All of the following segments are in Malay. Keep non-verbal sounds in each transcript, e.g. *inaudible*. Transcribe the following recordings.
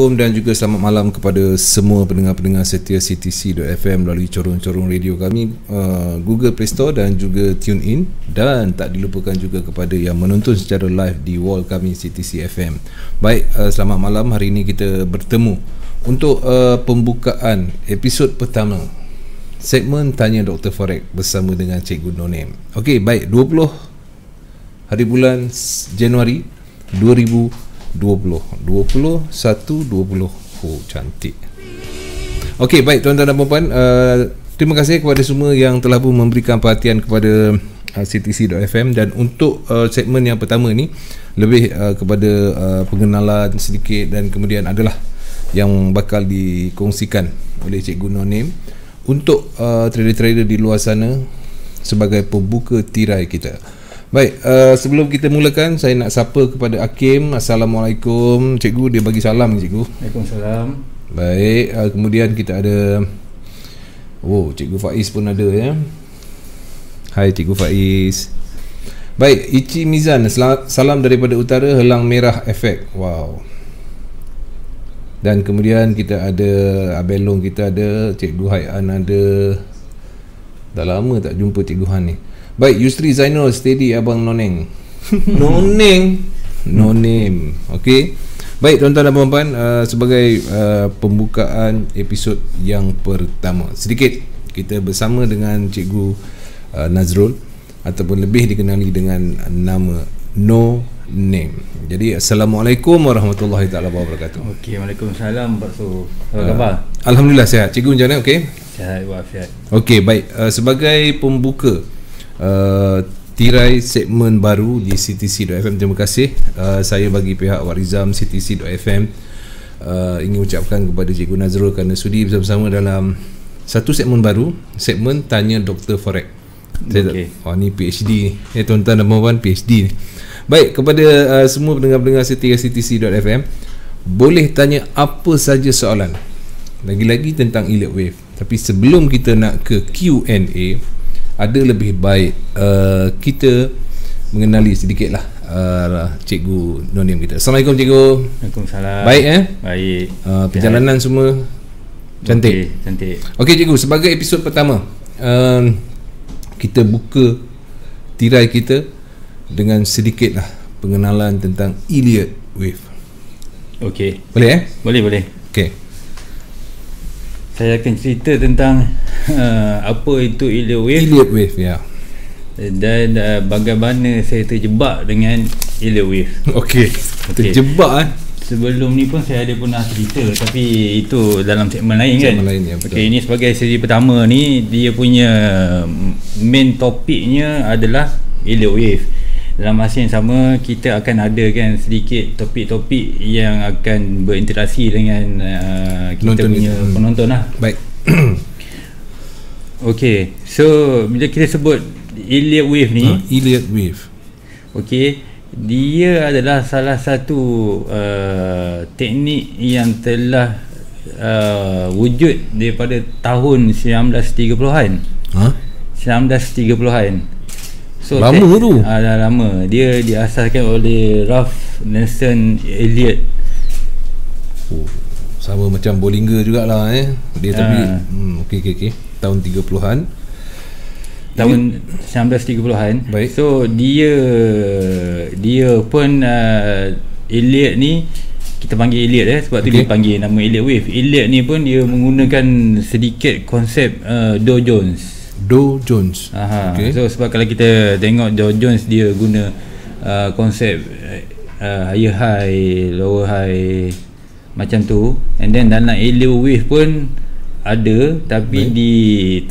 Assalamualaikum dan juga selamat malam kepada semua pendengar-pendengar setia CTC.fm melalui corong-corong radio kami uh, Google Play Store dan juga TuneIn dan tak dilupakan juga kepada yang menonton secara live di wall kami CTC FM Baik, uh, selamat malam hari ini kita bertemu untuk uh, pembukaan episod pertama segmen Tanya Dr. Forex bersama dengan Cikgu Noname Okey, baik, 20 hari bulan Januari 2020 20 21 20 oh cantik ok baik tuan-tuan dan puan, uh, eh, terima kasih kepada semua yang telah pun memberikan perhatian kepada eh, ctc.fm dan untuk uh, segmen yang pertama ni lebih uh, kepada uh, pengenalan sedikit dan kemudian adalah yang bakal dikongsikan oleh cikgu no name untuk uh, trader-trader di luar sana sebagai pembuka tirai kita. Baik, uh, sebelum kita mulakan saya nak sapa kepada Hakim. Assalamualaikum cikgu, dia bagi salam cikgu. Waalaikumsalam. Baik, uh, kemudian kita ada Oh, cikgu Faiz pun ada ya. Hai cikgu Faiz. Baik, Ichi Mizan salam daripada Utara Helang Merah Efek. Wow. Dan kemudian kita ada Abelong kita ada, Cikgu Haian ada. Dah lama tak jumpa Cikgu Han ni. Baik, Yusri Zainal steady abang Noneng. Noneng. No name. *laughs* okay. Baik, tuan-tuan dan puan-puan, uh, sebagai uh, pembukaan episod yang pertama. Sedikit kita bersama dengan cikgu uh, Nazrul ataupun lebih dikenali dengan nama No Name. Jadi, assalamualaikum warahmatullahi taala wabarakatuh. Okey, Waalaikumsalam Pak Su. Apa uh, khabar? Uh, Alhamdulillah sihat. Cikgu macam mana? Okey. Sihat, wafiat. Okay, baik. Uh, sebagai pembuka Uh, tirai segmen baru di CTC.FM Terima kasih uh, saya bagi pihak Warizam CTC.FM uh, ingin ucapkan kepada Cikgu Nazrul kerana sudi bersama-sama dalam satu segmen baru segmen Tanya Dr. Forex saya okay. tak, oh ni PhD ni eh, tuan-tuan dan puan PhD ni baik kepada uh, semua pendengar-pendengar CTC.FM boleh tanya apa saja soalan lagi-lagi tentang Elite Wave tapi sebelum kita nak ke Q&A ada lebih baik uh, kita mengenali sedikitlah uh, cikgu nonim kita. Assalamualaikum cikgu. Waalaikumsalam. Baik eh? Baik. Uh, perjalanan baik. semua cantik. Okay, cantik. Okey cikgu, sebagai episod pertama, um, kita buka tirai kita dengan sedikitlah pengenalan tentang Iliad Wave. Okey. Boleh eh? Boleh, boleh. Okey saya akan cerita tentang uh, apa itu Elliot Wave. Elliot Wave, ya. Yeah. Dan uh, bagaimana saya terjebak dengan Elliot Wave. Okey, terjebak eh. Sebelum ni pun saya ada pernah cerita tapi itu dalam segmen lain segmen kan. Segmen lain, ya betul. Okay, ini sebagai seri pertama ni, dia punya main topiknya adalah Elliot Wave dalam masa yang sama kita akan ada kan sedikit topik-topik yang akan berinteraksi dengan uh, kita Nonton punya kita. Hmm. penonton lah baik *coughs* Okay so bila kita sebut Iliad Wave ni uh, ha, Iliad Wave Okay dia adalah salah satu uh, teknik yang telah Uh, wujud daripada tahun 1930-an. Ha? 1930-an. So lama tu. Ah dah lama. Dia diasaskan oleh Ralph Nelson Elliot. Oh, sama macam Bollinger jugalah eh. Dia tapi ha. hmm okey okey okey. Tahun 30-an. Tahun yeah. 1930-an. Baik. So dia dia pun uh, Elliot ni kita panggil Elliot eh sebab okay. tu dia panggil nama Elliot Wave. Elliot ni pun dia menggunakan sedikit konsep uh, Dow Jones. Dow Jones. Aha. Okay. So sebab kalau kita tengok Dow Jones dia guna uh, konsep uh, higher high, lower high macam tu and then dalam Elliott Wave pun ada tapi Baik. di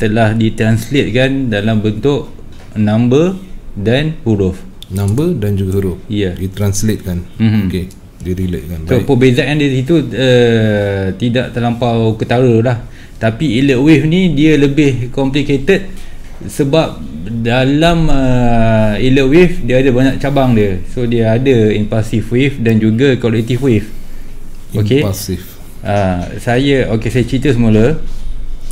telah ditranslate kan dalam bentuk number dan huruf. Number dan juga huruf. Ya. Yeah. Ditranslate kan. Mm-hmm. Okey. Dia relate kan? So Baik. perbezaan dia itu uh, tidak terlampau ketara lah tapi elliot wave ni dia lebih complicated sebab dalam uh, elliot wave dia ada banyak cabang dia so dia ada impulsive wave dan juga collective wave okey impulsive uh, saya okey saya cerita semula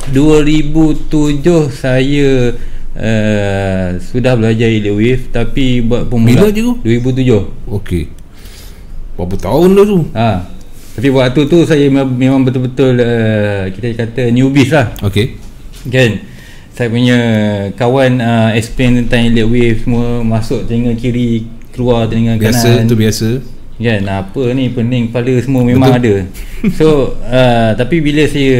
2007 saya uh, sudah belajar elliot wave tapi buat pemula bila je tu 2007 okey berapa tahun dah tu uh. Tapi waktu tu saya memang betul-betul uh, kita kata newbie lah. Okay. Kan? Saya punya kawan uh, explain tentang elliot wave semua masuk tengah kiri, keluar tengah kanan. Biasa, tu biasa. Kan? Apa ni pening kepala semua memang betul. ada. *laughs* So, uh, tapi bila saya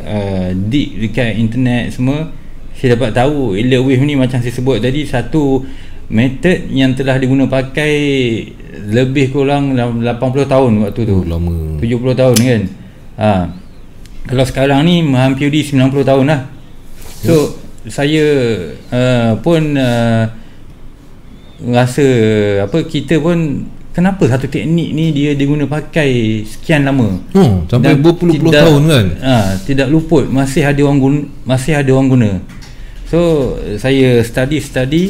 uh, dig dekat internet semua, saya dapat tahu elliot wave ni macam saya sebut tadi satu method yang telah diguna pakai lebih kurang 80 tahun waktu tu. Oh, lama. 70 tahun kan. Ha. Kalau sekarang ni menghampiri 90 tahun lah. So yes. saya uh, pun uh, rasa apa kita pun kenapa satu teknik ni dia diguna pakai sekian lama. Oh, sampai berpuluh-puluh tahun kan. Ha, tidak luput masih ada orang guna, masih ada orang guna. So saya study study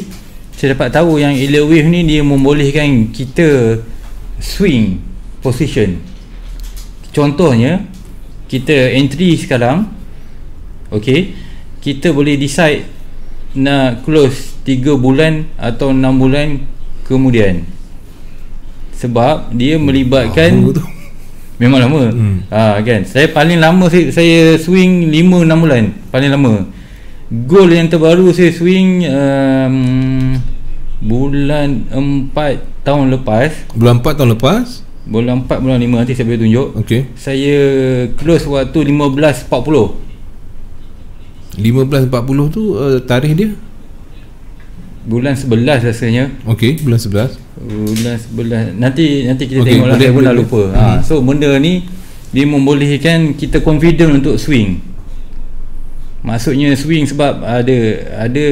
saya dapat tahu yang Elliott Wave ni dia membolehkan kita swing position contohnya kita entry sekarang okay? kita boleh decide nak close 3 bulan atau 6 bulan kemudian sebab dia hmm. melibatkan memang lama hmm. ha, kan? saya paling lama saya, saya swing 5-6 bulan paling lama Gol yang terbaru saya swing um, Bulan 4 tahun lepas Bulan 4 tahun lepas? Bulan 4, bulan 5 nanti saya boleh tunjuk okay. Saya close waktu 15.40 15.40 tu uh, tarikh dia? Bulan 11 rasanya Okey, bulan 11 Bulan 11 Nanti nanti kita okay, tengok lah Saya pun dah lupa ha, So benda ni Dia membolehkan kita confident untuk swing maksudnya swing sebab ada ada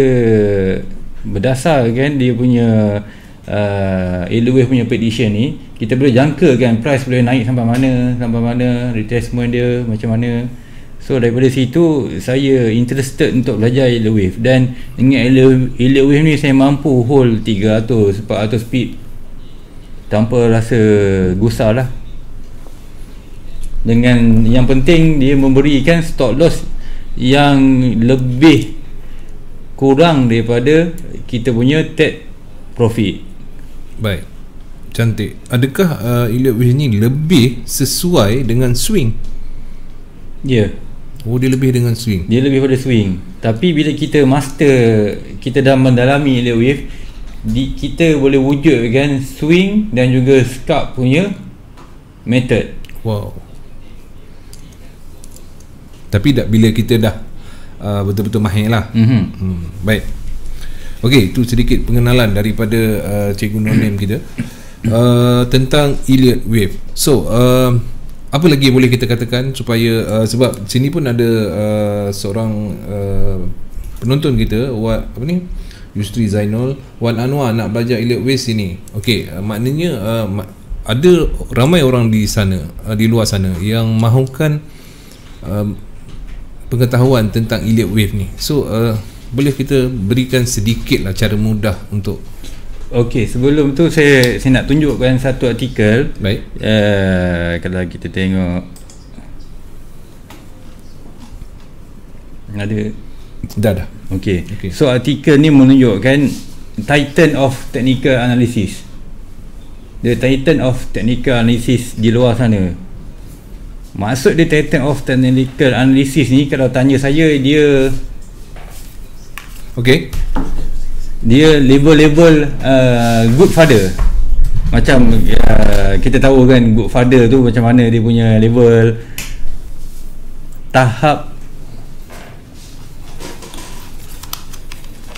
berdasar kan dia punya uh, Elway punya prediction ni kita boleh jangka kan price boleh naik sampai mana sampai mana retracement dia macam mana so daripada situ saya interested untuk belajar Elway dan dengan Elway ni saya mampu hold 300 400 speed tanpa rasa gusar lah dengan yang penting dia memberikan stop loss yang lebih kurang daripada kita punya tet profit. Baik. Cantik. Adakah uh, Elliot Wish ni lebih sesuai dengan swing? Ya. Yeah. Oh dia lebih dengan swing Dia lebih pada swing Tapi bila kita master Kita dah mendalami Elliot Wave di, Kita boleh wujudkan swing Dan juga scalp punya Method Wow tapi dah, bila kita dah uh, betul-betul mahir lah mm-hmm. hmm. baik ok itu sedikit pengenalan daripada uh, cikgu Nonim kita uh, tentang Iliad Wave so uh, apa lagi yang boleh kita katakan supaya uh, sebab sini pun ada uh, seorang uh, penonton kita what, apa ni Yusri Zainul Wan Anwar nak belajar Iliad Wave sini ok uh, maknanya uh, ma- ada ramai orang di sana uh, di luar sana yang mahukan um, pengetahuan tentang Elliott Wave ni so uh, boleh kita berikan sedikit lah cara mudah untuk Okey, sebelum tu saya saya nak tunjukkan satu artikel. Baik. Uh, eh, kalau kita tengok ada dah dah. Okey. Okay. So artikel ni menunjukkan Titan of Technical Analysis. The Titan of Technical Analysis di luar sana. Maksud dia Titan of Technical Analysis ni kalau tanya saya dia Okay Dia label-label uh, Good Father Macam uh, kita tahu kan Good Father tu macam mana dia punya level Tahap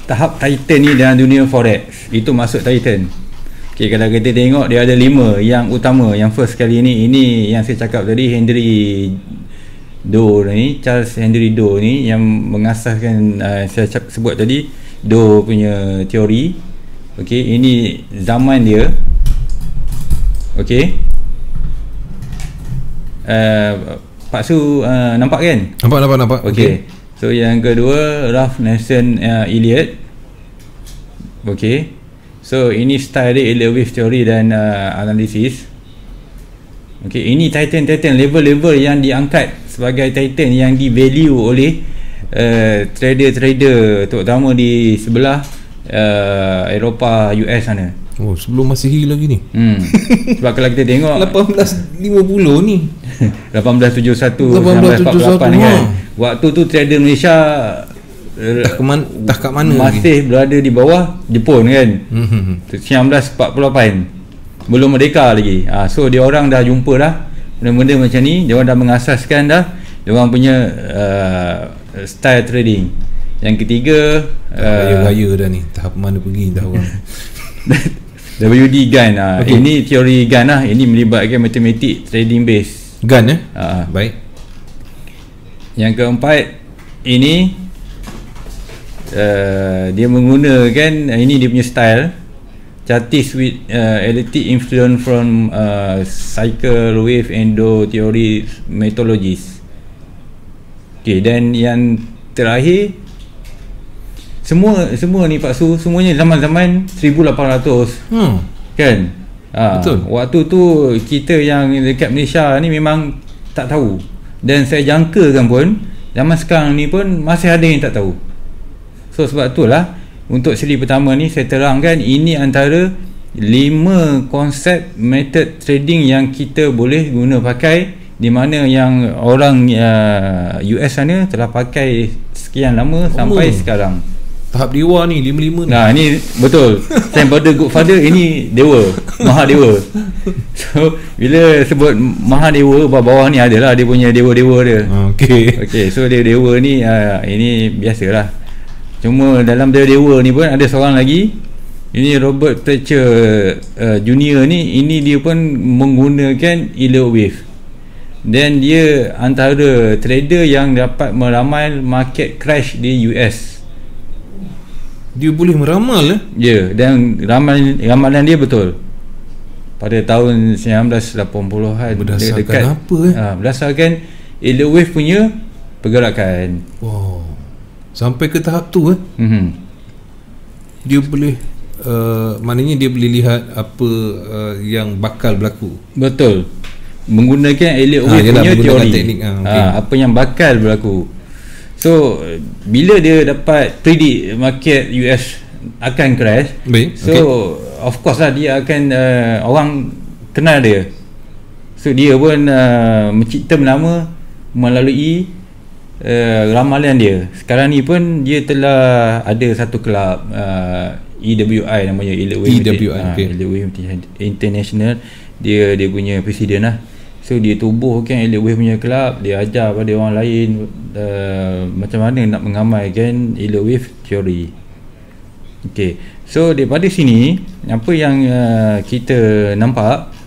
Tahap Titan ni dalam dunia Forex Itu maksud Titan Okay, kalau kita tengok dia ada lima yang utama yang first kali ini ini yang saya cakap tadi Henry Doe ni Charles Henry Doe ni yang mengasaskan uh, eh, saya cakap, sebut tadi Do punya teori Okey, ini zaman dia Okey. Uh, Pak Su uh, nampak kan? Nampak nampak nampak. Okey. Okay. So yang kedua Ralph Nelson uh, Elliot. Okey. So ini style dia Alien Wave Theory dan uh, Analysis Okay, ini Titan-Titan level-level yang diangkat sebagai Titan yang di value oleh uh, Trader-trader uh, terutama di sebelah uh, Eropah US sana Oh sebelum masih lagi ni hmm. Sebab kalau kita tengok 1850 *laughs* ni 1871 *laughs* 1878 ha. kan Waktu tu trader Malaysia Dah ke man, dah kat mana Masih lagi? berada di bawah Jepun kan mm-hmm. 1948 Belum merdeka lagi ha, So dia orang dah jumpa dah Benda-benda macam ni Dia orang dah mengasaskan dah Dia orang punya uh, Style trading Yang ketiga Raya-raya ah, uh, dah ni Tahap mana pergi dah orang *laughs* WD gun ha. okay. Ini teori gun lah Ini melibatkan matematik trading base Gun eh ha. Baik Yang keempat Ini Eh, dia menggunakan uh, ini dia punya style chartis with uh, eh, analytic influence from uh, cycle wave endo theory methodologies okey dan yang terakhir semua semua ni Pak Su semuanya zaman-zaman 1800 hmm. kan ha, betul waktu tu kita yang dekat Malaysia ni memang tak tahu dan saya jangkakan pun zaman sekarang ni pun masih ada yang tak tahu So sebab itulah untuk siri pertama ni saya terangkan ini antara lima konsep method trading yang kita boleh guna pakai di mana yang orang uh, US sana telah pakai sekian lama oh. sampai sekarang. Tahap dewa ni lima lima. ni. Nah, ini betul. Saint Brother Good Father ini dewa, maha dewa. *laughs* So, bila sebut maha dewa bawah-bawah ni adalah dia punya dewa-dewa dia. Ah, okey. Okey, so dia dewa ni uh, ini biasalah. Cuma dalam dewa-dewa ni pun ada seorang lagi Ini Robert Thatcher uh, Junior ni Ini dia pun menggunakan Elliot Wave Dan dia antara trader yang dapat meramal market crash di US Dia boleh meramal eh? Ya yeah, dan ramal, ramalan dia betul pada tahun 1980-an berdasarkan dekat, apa eh? Ha, berdasarkan Elliot Wave punya pergerakan wow sampai ke tahap tu eh mm-hmm. dia boleh uh, maknanya dia boleh lihat apa uh, yang bakal berlaku betul menggunakan Elliot ah, Wave punya yalah, teori teknik, ha, ah, okay. ha, ah, apa yang bakal berlaku so bila dia dapat predict market US akan crash Baik, so okay. of course lah dia akan uh, orang kenal dia so dia pun uh, mencipta nama melalui uh, ramalan dia sekarang ni pun dia telah ada satu kelab uh, eh, EWI namanya EWI, EWI, uh, okay. International dia dia punya presiden lah so dia tubuhkan EWI punya kelab dia ajar pada orang lain uh, macam mana nak mengamalkan EWI theory. teori ok so daripada sini apa yang uh, kita nampak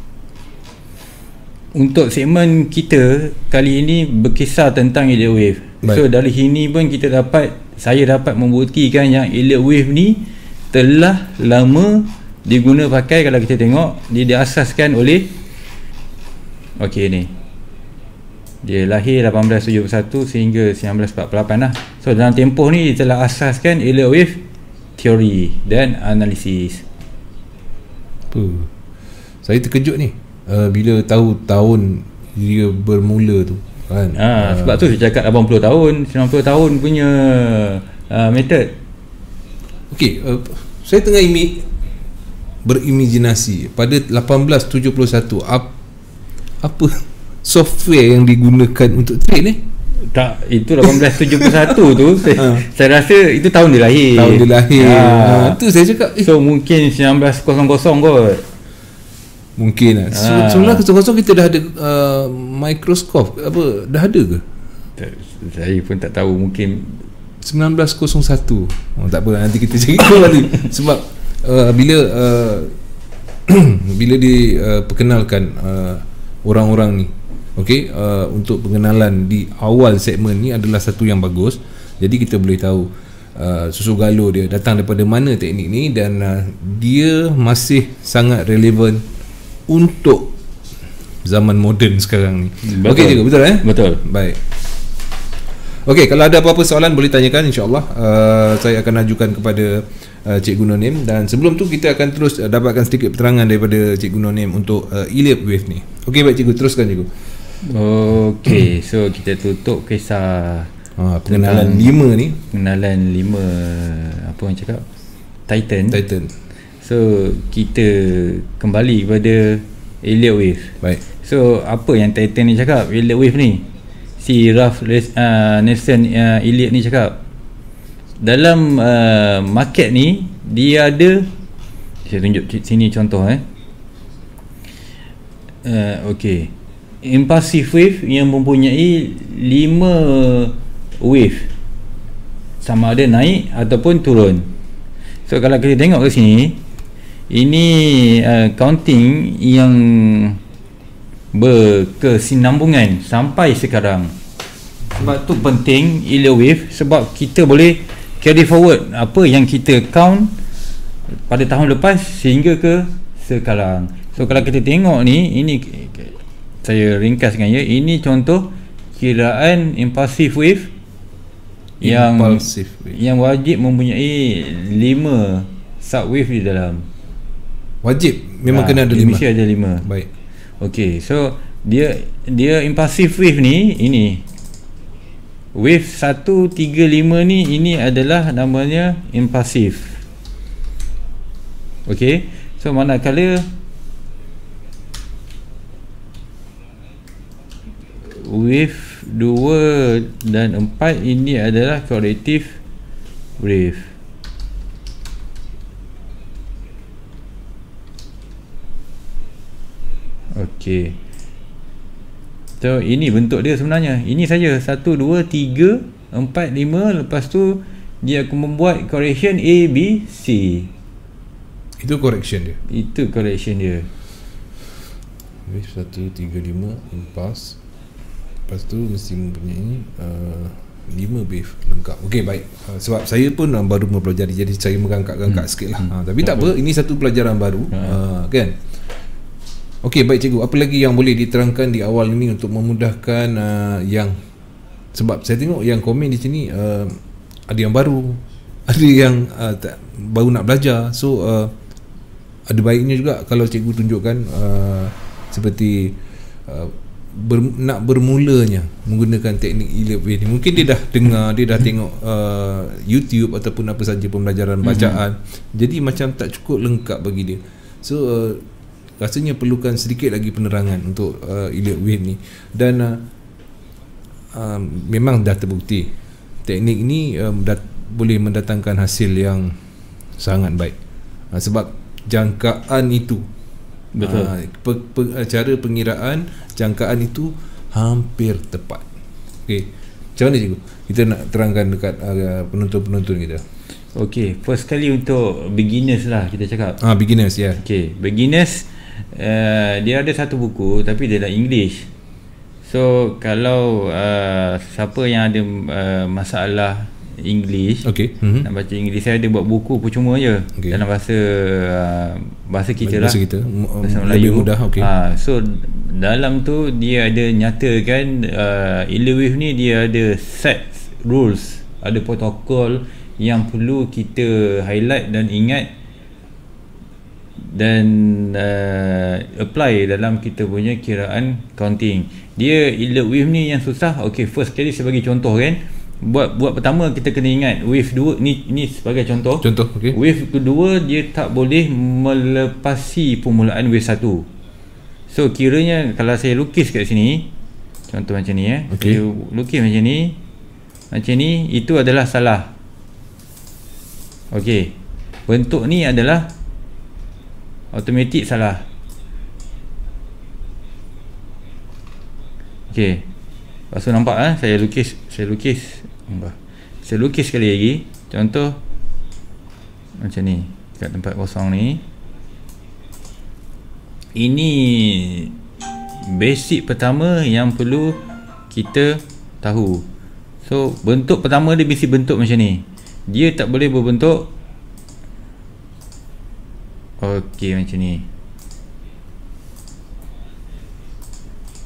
untuk segmen kita kali ini berkisar tentang Elliot Wave. Baik. So dari sini pun kita dapat saya dapat membuktikan yang Elliot Wave ni telah lama diguna pakai kalau kita tengok dia diasaskan oleh okey ni. Dia lahir 1871 sehingga 1948 lah. So dalam tempoh ni dia telah asaskan Elliot Wave teori dan analisis. Puh. Saya terkejut ni uh, bila tahu tahun dia bermula tu kan ha, uh, sebab tu dia cakap 80 tahun 90 tahun punya uh, method ok uh, eh, saya tengah imi- berimajinasi pada 1871 ap- apa *laughs* software yang digunakan untuk train eh tak itu 1871 tu *laughs* saya, ha. saya rasa itu tahun dia lahir tahun dia lahir ha. ha. tu saya cakap eh. so mungkin 1900 kot Mungkin lah ha. Sebelah kosong-kosong kita dah ada uh, Mikroskop Apa Dah ada ke? saya pun tak tahu Mungkin 1901 oh, Tak apa Nanti kita cari tahu nanti *laughs* Sebab uh, Bila uh, *clears throat* Bila diperkenalkan uh, uh, Orang-orang ni Okay uh, Untuk pengenalan Di awal segmen ni Adalah satu yang bagus Jadi kita boleh tahu Uh, susu galur dia datang daripada mana teknik ni dan uh, dia masih sangat relevan untuk zaman moden sekarang ni. Okey juga betul eh? Betul. Baik. Okey, kalau ada apa-apa soalan boleh tanyakan insya-Allah. Uh, saya akan ajukan kepada uh, Cikgu Nonim dan sebelum tu kita akan terus uh, dapatkan sedikit keterangan daripada Cikgu Nonim untuk uh, Iliap Wave ni. Okey baik cikgu teruskan cikgu. Okey, so kita tutup kisah uh, pengenalan 5 ni. Pengenalan 5 apa orang cakap? Titan. Titan. So kita kembali kepada Elliot Wave Baik So apa yang Titan ni cakap Elliot Wave ni Si Ralph uh, Nelson uh, Elliot ni cakap Dalam uh, market ni Dia ada Saya tunjuk sini contoh eh Uh, okay Impulsive wave yang mempunyai 5 wave Sama ada naik ataupun turun So kalau kita tengok ke sini ini uh, eh, counting yang berkesinambungan sampai sekarang sebab tu penting ilia wave sebab kita boleh carry forward apa yang kita count pada tahun lepas sehingga ke sekarang so kalau kita tengok ni ini saya ringkaskan ya ini contoh kiraan impulsive wave impulsive yang wave. yang wajib mempunyai 5 sub wave di dalam Wajib memang ha, kena ada lima. Mesti ada lima. Baik. Okay, so dia dia impulsive wave ni ini wave satu tiga lima ni ini adalah namanya impulsive. Okay, so mana manakala wave dua dan empat ini adalah corrective wave Okey. So ini bentuk dia sebenarnya. Ini saja 1 2 3 4 5 lepas tu dia aku membuat correction A B C. Itu correction dia. Itu correction dia. Jadi 1 3 5 impas. Lepas tu mesti mempunyai ini uh, 5 bif lengkap. Okey baik. Uh, sebab saya pun baru mempelajari jadi saya mengangkat-angkat hmm. sikitlah. Hmm. Ha tapi tak, tak apa. apa, ini satu pelajaran baru. Ha. Uh, kan? Okey, baik cikgu. Apa lagi yang boleh diterangkan di awal ini untuk memudahkan uh, yang sebab saya tengok yang komen di sini uh, ada yang baru, *laughs* ada yang uh, tak, baru nak belajar. So uh, ada baiknya juga kalau cikgu tunjukkan uh, seperti uh, ber, nak bermulanya menggunakan teknik e ini. Mungkin dia dah dengar, dia dah tengok uh, YouTube ataupun apa saja pembelajaran mhm. bacaan. Mm-hmm. Jadi macam tak cukup lengkap bagi dia. So uh, rasanya perlukan sedikit lagi penerangan untuk uh, Elliot Wave ni dan uh, um, memang dah terbukti teknik ni um, dah boleh mendatangkan hasil yang sangat baik uh, sebab jangkaan itu betul uh, pe, pe, uh, cara pengiraan jangkaan itu hampir tepat okey macam mana cikgu kita nak terangkan dekat uh, penonton-penonton kita okey first kali untuk beginners lah kita cakap ah beginners ya yeah. okey beginners Eh, dia ada satu buku tapi dia dalam English. So kalau uh, siapa yang ada uh, masalah English, okay. mm-hmm. nak baca English saya ada buat buku percuma je okay. dalam bahasa uh, bahasa kita bahasa lah. Kita. Bahasa kita. Lebih mudah. Okay. Uh, ha, so dalam tu dia ada nyatakan uh, Illewif ni dia ada set rules, ada protokol yang perlu kita highlight dan ingat dan uh, apply dalam kita punya kiraan counting dia ilut wave ni yang susah okey first kali saya bagi contoh kan buat buat pertama kita kena ingat wave 2 ni ni sebagai contoh contoh okay wave kedua dia tak boleh melepasi permulaan wave 1 so kiranya kalau saya lukis kat sini contoh macam ni eh okay. saya lukis macam ni macam ni itu adalah salah okey bentuk ni adalah Automatik salah ok lepas tu nampak kan saya lukis saya lukis saya lukis sekali lagi contoh macam ni kat tempat kosong ni ini basic pertama yang perlu kita tahu so bentuk pertama dia mesti bentuk macam ni dia tak boleh berbentuk Okey macam ni.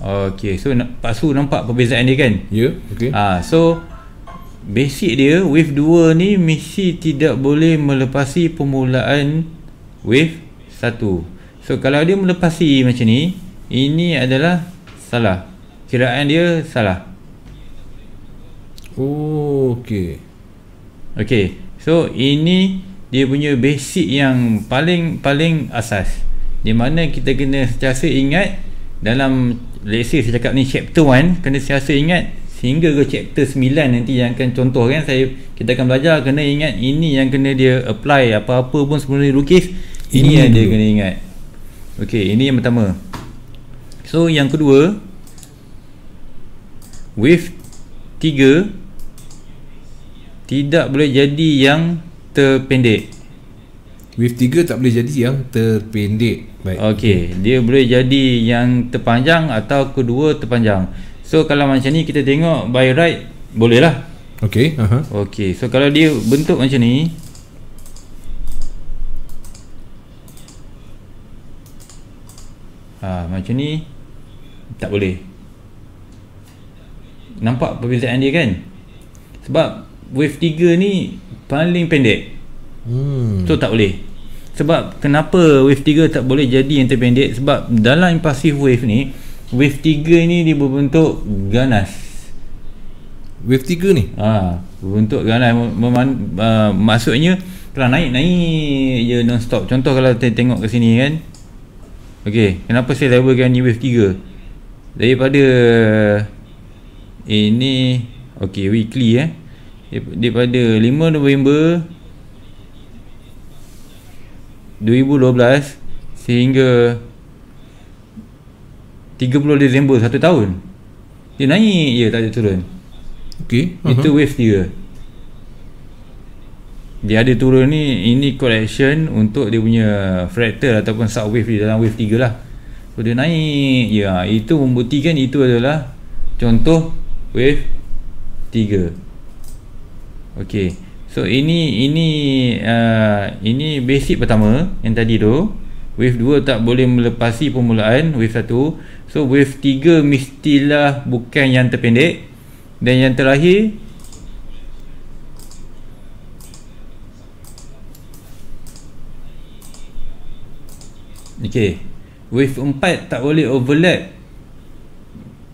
Okey, so Pak Su nampak perbezaan dia kan? Ya, yeah, okey. Ah, ha, so basic dia wave 2 ni mesti tidak boleh melepasi permulaan wave 1. So kalau dia melepasi macam ni, ini adalah salah. Kiraan dia salah. Oh, okey. Okey. So ini dia punya basic yang paling paling asas di mana kita kena sentiasa ingat dalam lesi say saya cakap ni chapter 1 kena sentiasa ingat sehingga ke chapter 9 nanti yang akan contoh kan saya kita akan belajar kena ingat ini yang kena dia apply apa-apa pun sebelum lukis ini, ini yang dia kena ingat Okey, ini yang pertama so yang kedua with 3 tidak boleh jadi yang terpendek Width 3 tak boleh jadi yang terpendek Baik. Okay, dia boleh jadi yang terpanjang atau kedua terpanjang So kalau macam ni kita tengok by right Boleh lah Okay, uh -huh. okay. So kalau dia bentuk macam ni ha, Macam ni Tak boleh Nampak perbezaan dia kan Sebab width 3 ni paling pendek hmm. so tak boleh sebab kenapa wave 3 tak boleh jadi yang terpendek sebab dalam impassive wave ni wave 3 ni dia berbentuk ganas wave 3 ni ha, berbentuk ganas mem- uh, maksudnya kalau naik-naik je non stop contoh kalau kita tengok ke sini kan okey. kenapa saya labelkan ni wave 3 daripada eh, ini okey, weekly eh daripada 5 November 2012 sehingga 30 Disember satu tahun dia naik je tak ada turun Okey. Uh-huh. itu wave dia dia ada turun ni ini correction untuk dia punya fractal ataupun sub wave di dalam wave 3 lah so dia naik ya itu membuktikan itu adalah contoh wave 3 Okey. So ini ini uh, ini basic pertama yang tadi tu wave 2 tak boleh melepasi permulaan wave 1. So wave 3 mestilah bukan yang terpendek dan yang terakhir Okey. Wave 4 tak boleh overlap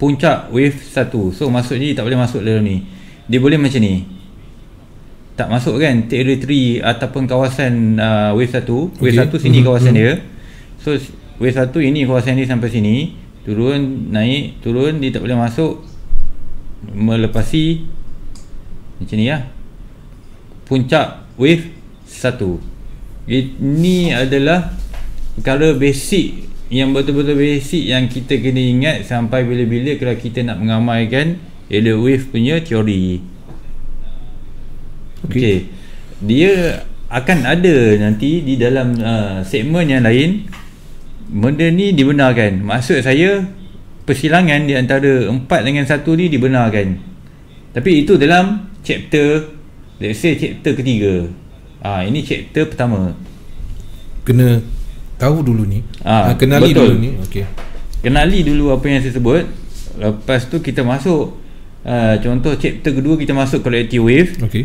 puncak wave 1. So maksudnya dia tak boleh masuk dalam ni. Dia boleh macam ni tak masuk kan territory ataupun kawasan uh, wave 1 wave okay. 1 sini mhm. kawasan mm-hmm. dia mhm. so wave 1 ini kawasan dia sampai sini turun naik turun dia tak boleh masuk melepasi macam ni lah puncak wave 1 ini adalah perkara basic yang betul-betul basic yang kita kena ingat sampai bila-bila kalau kita nak mengamalkan area wave punya teori Okey, okay. Dia akan ada nanti di dalam uh, segmen yang lain benda ni dibenarkan. Maksud saya persilangan di antara 4 dengan 1 ni dibenarkan. Tapi itu dalam chapter let's say chapter ketiga. Ah ha, ini chapter pertama. Kena tahu dulu ni. Ah ha, kenali betul. dulu ni. Okey. Kenali dulu apa yang saya sebut. Lepas tu kita masuk uh, contoh chapter kedua kita masuk collective wave. Okey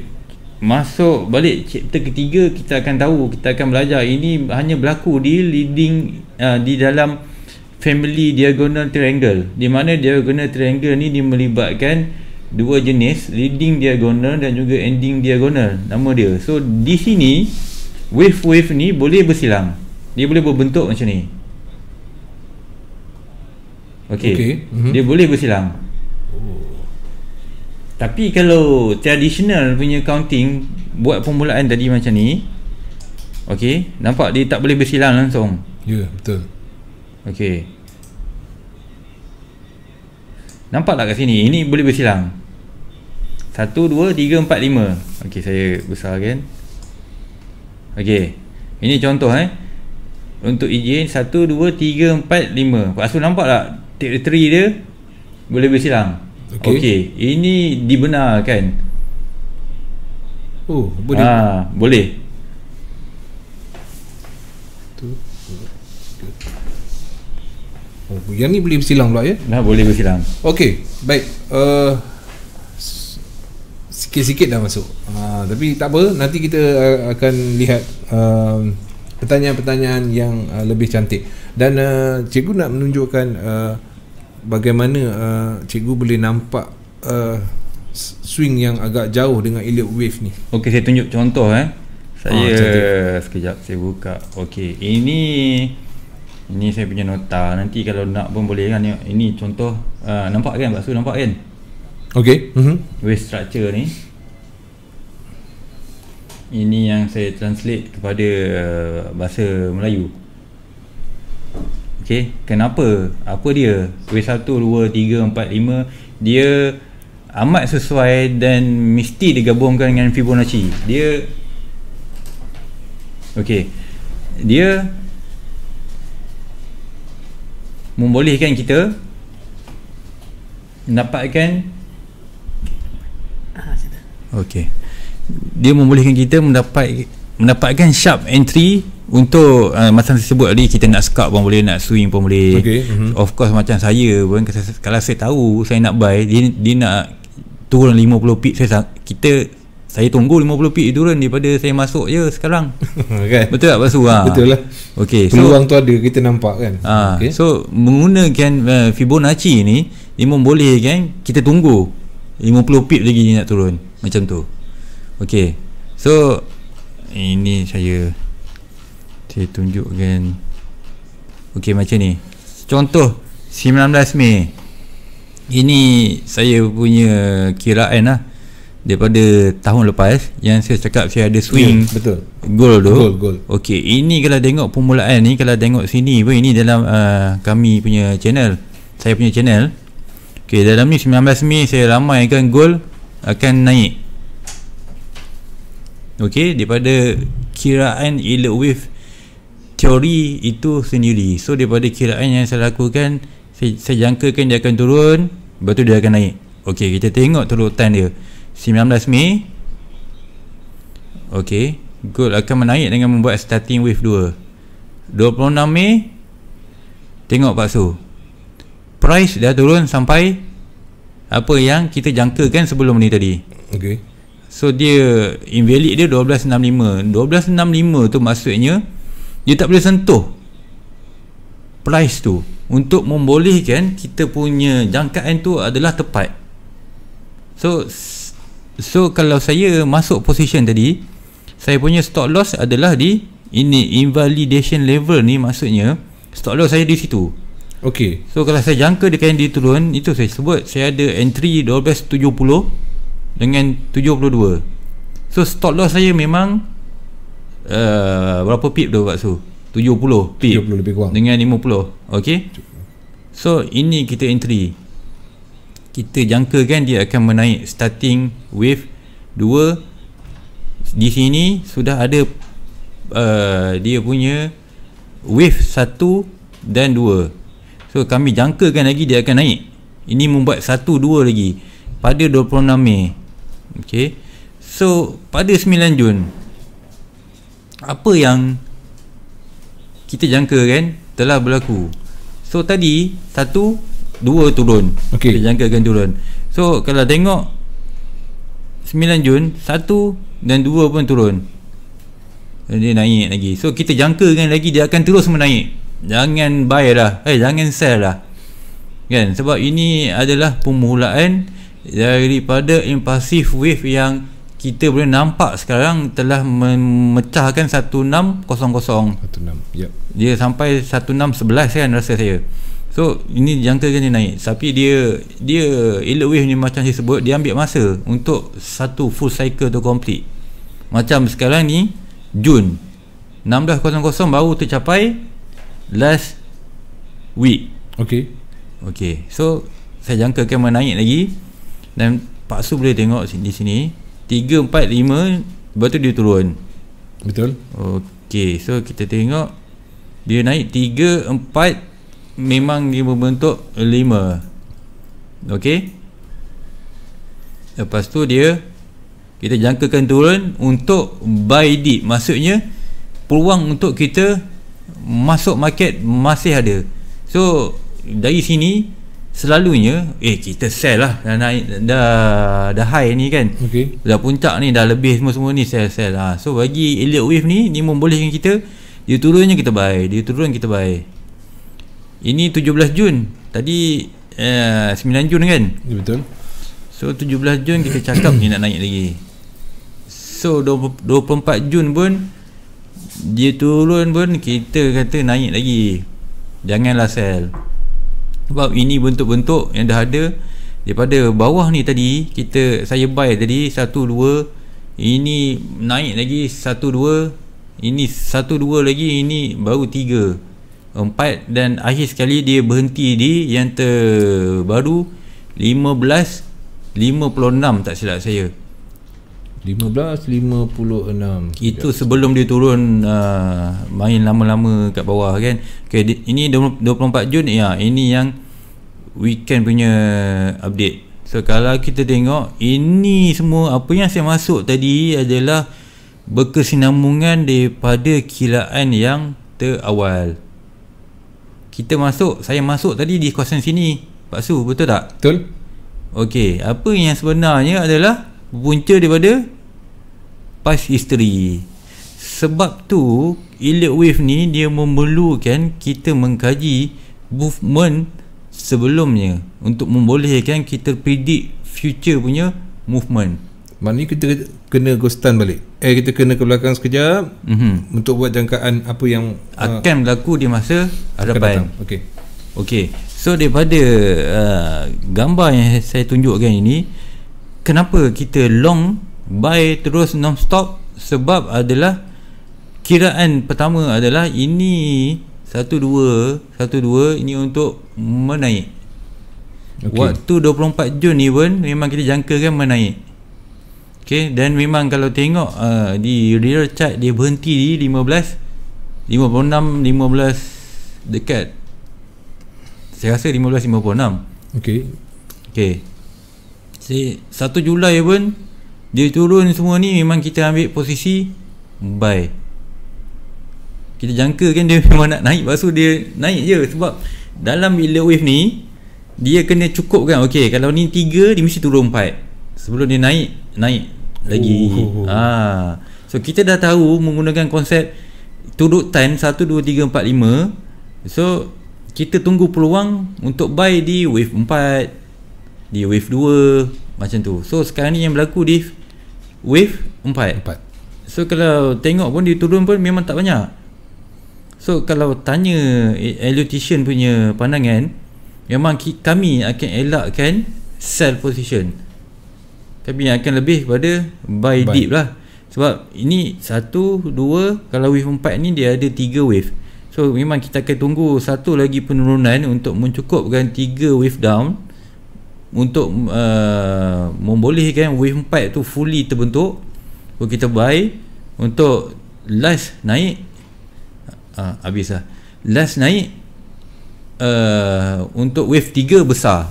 masuk balik chapter ketiga kita akan tahu kita akan belajar ini hanya berlaku di leading uh, di dalam family diagonal triangle di mana diagonal triangle ni dia melibatkan dua jenis leading diagonal dan juga ending diagonal nama dia so di sini wave wave ni boleh bersilang dia boleh berbentuk macam ni okey okay. mm -hmm. dia boleh bersilang tapi kalau traditional punya counting buat permulaan tadi macam ni. Okey, nampak dia tak boleh bersilang langsung. Ya, yeah, betul. Okey. Nampak tak kat sini? Ini boleh bersilang. 1 2 3 4 5. Okey, saya besar kan. Okey. Ini contoh eh. Untuk ejen 1 2 3 4 5. Pasal nampak tak territory dia boleh bersilang. Okey, okay, ini dibenarkan. Oh, boleh. Ah, ha, boleh. Oh, yang ni boleh bersilang pula ya? Nah, boleh bersilang. Okey, baik. Uh, sikit-sikit dah masuk. Uh, tapi tak apa, nanti kita akan lihat uh, pertanyaan-pertanyaan yang uh, lebih cantik. Dan uh, cikgu nak menunjukkan uh, bagaimana uh, cikgu boleh nampak uh, swing yang agak jauh dengan Elliot Wave ni. Okey, saya tunjuk contoh eh. Saya oh, sekejap saya buka. Okey, ini ini saya punya nota. Nanti kalau nak pun boleh kan Ini contoh uh, nampak kan Pak Su nampak kan? Okey. Mhm. uh Wave structure ni. Ini yang saya translate kepada uh, bahasa Melayu. Okay, kenapa? Apa dia? Kuih satu, dua, tiga, empat, lima Dia amat sesuai dan mesti digabungkan dengan Fibonacci Dia Okay Dia Membolehkan kita Mendapatkan ah, Okay Dia membolehkan kita mendapat mendapatkan sharp entry untuk uh, macam saya sebut tadi kita nak skak pun boleh nak swing pun boleh okay. mm-hmm. of course macam saya pun kalau saya tahu saya nak buy dia, dia nak turun 50 feet saya kita saya tunggu 50 feet turun daripada saya masuk je sekarang *laughs* okay. betul tak Basu? Ha. betul lah okay, peluang so, tu ada kita nampak kan ha, okay. so menggunakan uh, Fibonacci ni memang boleh kan kita tunggu 50 feet lagi dia nak turun macam tu Okey. so ini saya saya tunjukkan Okey macam ni Contoh 19 Mei Ini saya punya kiraan lah Daripada tahun lepas Yang saya cakap saya ada swing yeah, Betul Goal tu Goal, goal. Okey ini kalau tengok permulaan ni Kalau tengok sini pun Ini dalam uh, kami punya channel Saya punya channel Okey dalam ni 19 Mei saya ramaikan goal Akan naik Okey daripada kiraan elite wave teori itu sendiri so daripada kiraan yang saya lakukan saya, saya jangkakan dia akan turun lepas tu dia akan naik ok kita tengok turutan dia 19 Mei ok gold akan menaik dengan membuat starting wave 2 26 Mei tengok Pak Su price dah turun sampai apa yang kita jangkakan sebelum ni tadi ok so dia invalid dia 1265 1265 tu maksudnya dia tak boleh sentuh price tu untuk membolehkan kita punya jangkaan tu adalah tepat so so kalau saya masuk position tadi saya punya stop loss adalah di ini invalidation level ni maksudnya stop loss saya di situ ok so kalau saya jangka dia kain diturun itu saya sebut saya ada entry drawback 70 dengan 72 so stop loss saya memang Eh, berapa pip tu Pak Su? 70 pip. 70 lebih kurang. Dengan 50. Okey. So ini kita entry. Kita jangkakan dia akan menaik starting wave 2 di sini sudah ada uh, dia punya wave 1 dan 2. So kami jangkakan lagi dia akan naik. Ini membuat 1 2 lagi pada 26 Mei. Okay. So pada 9 Jun apa yang kita jangka kan telah berlaku so tadi satu dua turun okay. kita jangkakan turun so kalau tengok 9 Jun satu dan dua pun turun dia naik lagi so kita kan lagi dia akan terus menaik jangan buy lah eh jangan sell lah kan sebab ini adalah permulaan daripada impulsive wave yang kita boleh nampak sekarang telah memecahkan 1600 16 yep. dia sampai 1611 saya kan rasa saya so ini jangka kan dia naik tapi dia dia elok wave ni macam saya sebut dia ambil masa untuk satu full cycle tu complete macam sekarang ni Jun 16.00 baru tercapai last week ok ok so saya jangka akan menaik lagi dan Pak Su boleh tengok di sini 3, 4, 5 Lepas tu dia turun Betul Okay So kita tengok Dia naik 3, 4 Memang dia membentuk 5 Okay Lepas tu dia Kita jangkakan turun Untuk buy dip Maksudnya Peluang untuk kita Masuk market Masih ada So Dari sini selalunya eh kita sell lah dah naik dah dah high ni kan okay. dah puncak ni dah lebih semua semua ni sell sell lah so bagi Elliot Wave ni ni membolehkan kita dia turunnya kita buy dia turun kita buy ini 17 Jun tadi uh, eh, 9 Jun kan ya, betul so 17 Jun kita cakap ni nak naik lagi so 20, 24 Jun pun dia turun pun kita kata naik lagi janganlah sell sebab ini bentuk-bentuk yang dah ada daripada bawah ni tadi kita saya buy tadi 1 2 ini naik lagi 1 2 ini 1 2 lagi ini baru 3 empat dan akhir sekali dia berhenti di yang terbaru 15 56 tak silap saya 15.56 Itu sebelum dia turun uh, Main lama-lama kat bawah kan okay, di, Ini 24 Jun ya, Ini yang weekend punya update So kalau kita tengok Ini semua apa yang saya masuk tadi adalah Berkesinambungan daripada kilaan yang terawal Kita masuk, saya masuk tadi di kawasan sini Pak Su, betul tak? Betul Okey, apa yang sebenarnya adalah punca daripada pas history sebab tu Elliot Wave ni dia memerlukan kita mengkaji movement sebelumnya untuk membolehkan kita predict future punya movement maknanya kita kena ghostan balik eh kita kena ke belakang sekejap mm-hmm. untuk buat jangkaan apa yang ah, akan uh, berlaku di masa hadapan ok ok so daripada uh, gambar yang saya tunjukkan ini kenapa kita long buy terus non stop sebab adalah kiraan pertama adalah ini 1 2 12 ini untuk menaik. Okay. Waktu 24 Jun ni pun memang kita jangkakan menaik. Okey dan memang kalau tengok uh, di real chart dia berhenti di 15 56 15 dekat. Saya rasa 15 56. Okey. Okey. 1 Julai pun dia turun semua ni memang kita ambil posisi buy kita jangka kan dia *laughs* memang nak naik lepas tu dia naik je sebab dalam bila wave ni dia kena cukup kan okay. kalau ni tiga dia mesti turun 4 sebelum dia naik naik lagi oh, oh, oh. ah. so kita dah tahu menggunakan konsep turut time satu dua tiga empat lima. so kita tunggu peluang untuk buy di wave 4 di wave 2 macam tu so sekarang ni yang berlaku di wave 4 4 so kalau tengok pun dia turun pun memang tak banyak so kalau tanya elotician punya pandangan memang kami akan elakkan sell position kami akan lebih kepada buy, buy. deep lah sebab ini satu dua kalau wave 4 ni dia ada tiga wave so memang kita akan tunggu satu lagi penurunan untuk mencukupkan tiga wave down untuk uh, membolehkan wave 4 tu fully terbentuk kita buy untuk last naik uh, habis lah last naik uh, untuk wave 3 besar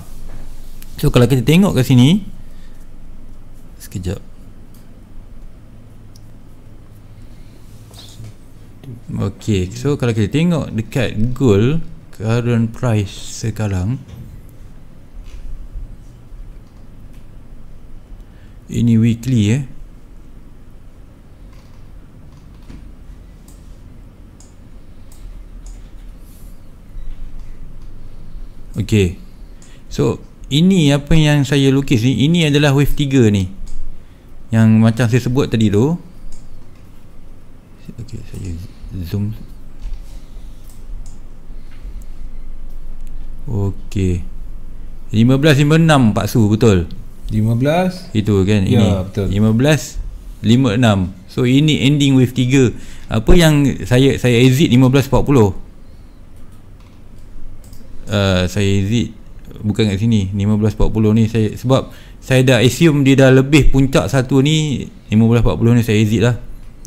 so kalau kita tengok kat sini sekejap Okay, so kalau kita tengok dekat gold current price sekarang ini weekly eh okey so ini apa yang saya lukis ni ini adalah wave 3 ni yang macam saya sebut tadi tu okey saya zoom okey 15 56 Pak Su betul 15 itu kan ya, ini betul. 15 56 so ini ending with 3 apa yang saya saya exit 15 40 uh, saya exit bukan kat sini 15 40 ni saya sebab saya dah assume dia dah lebih puncak satu ni 15 40 ni saya exit lah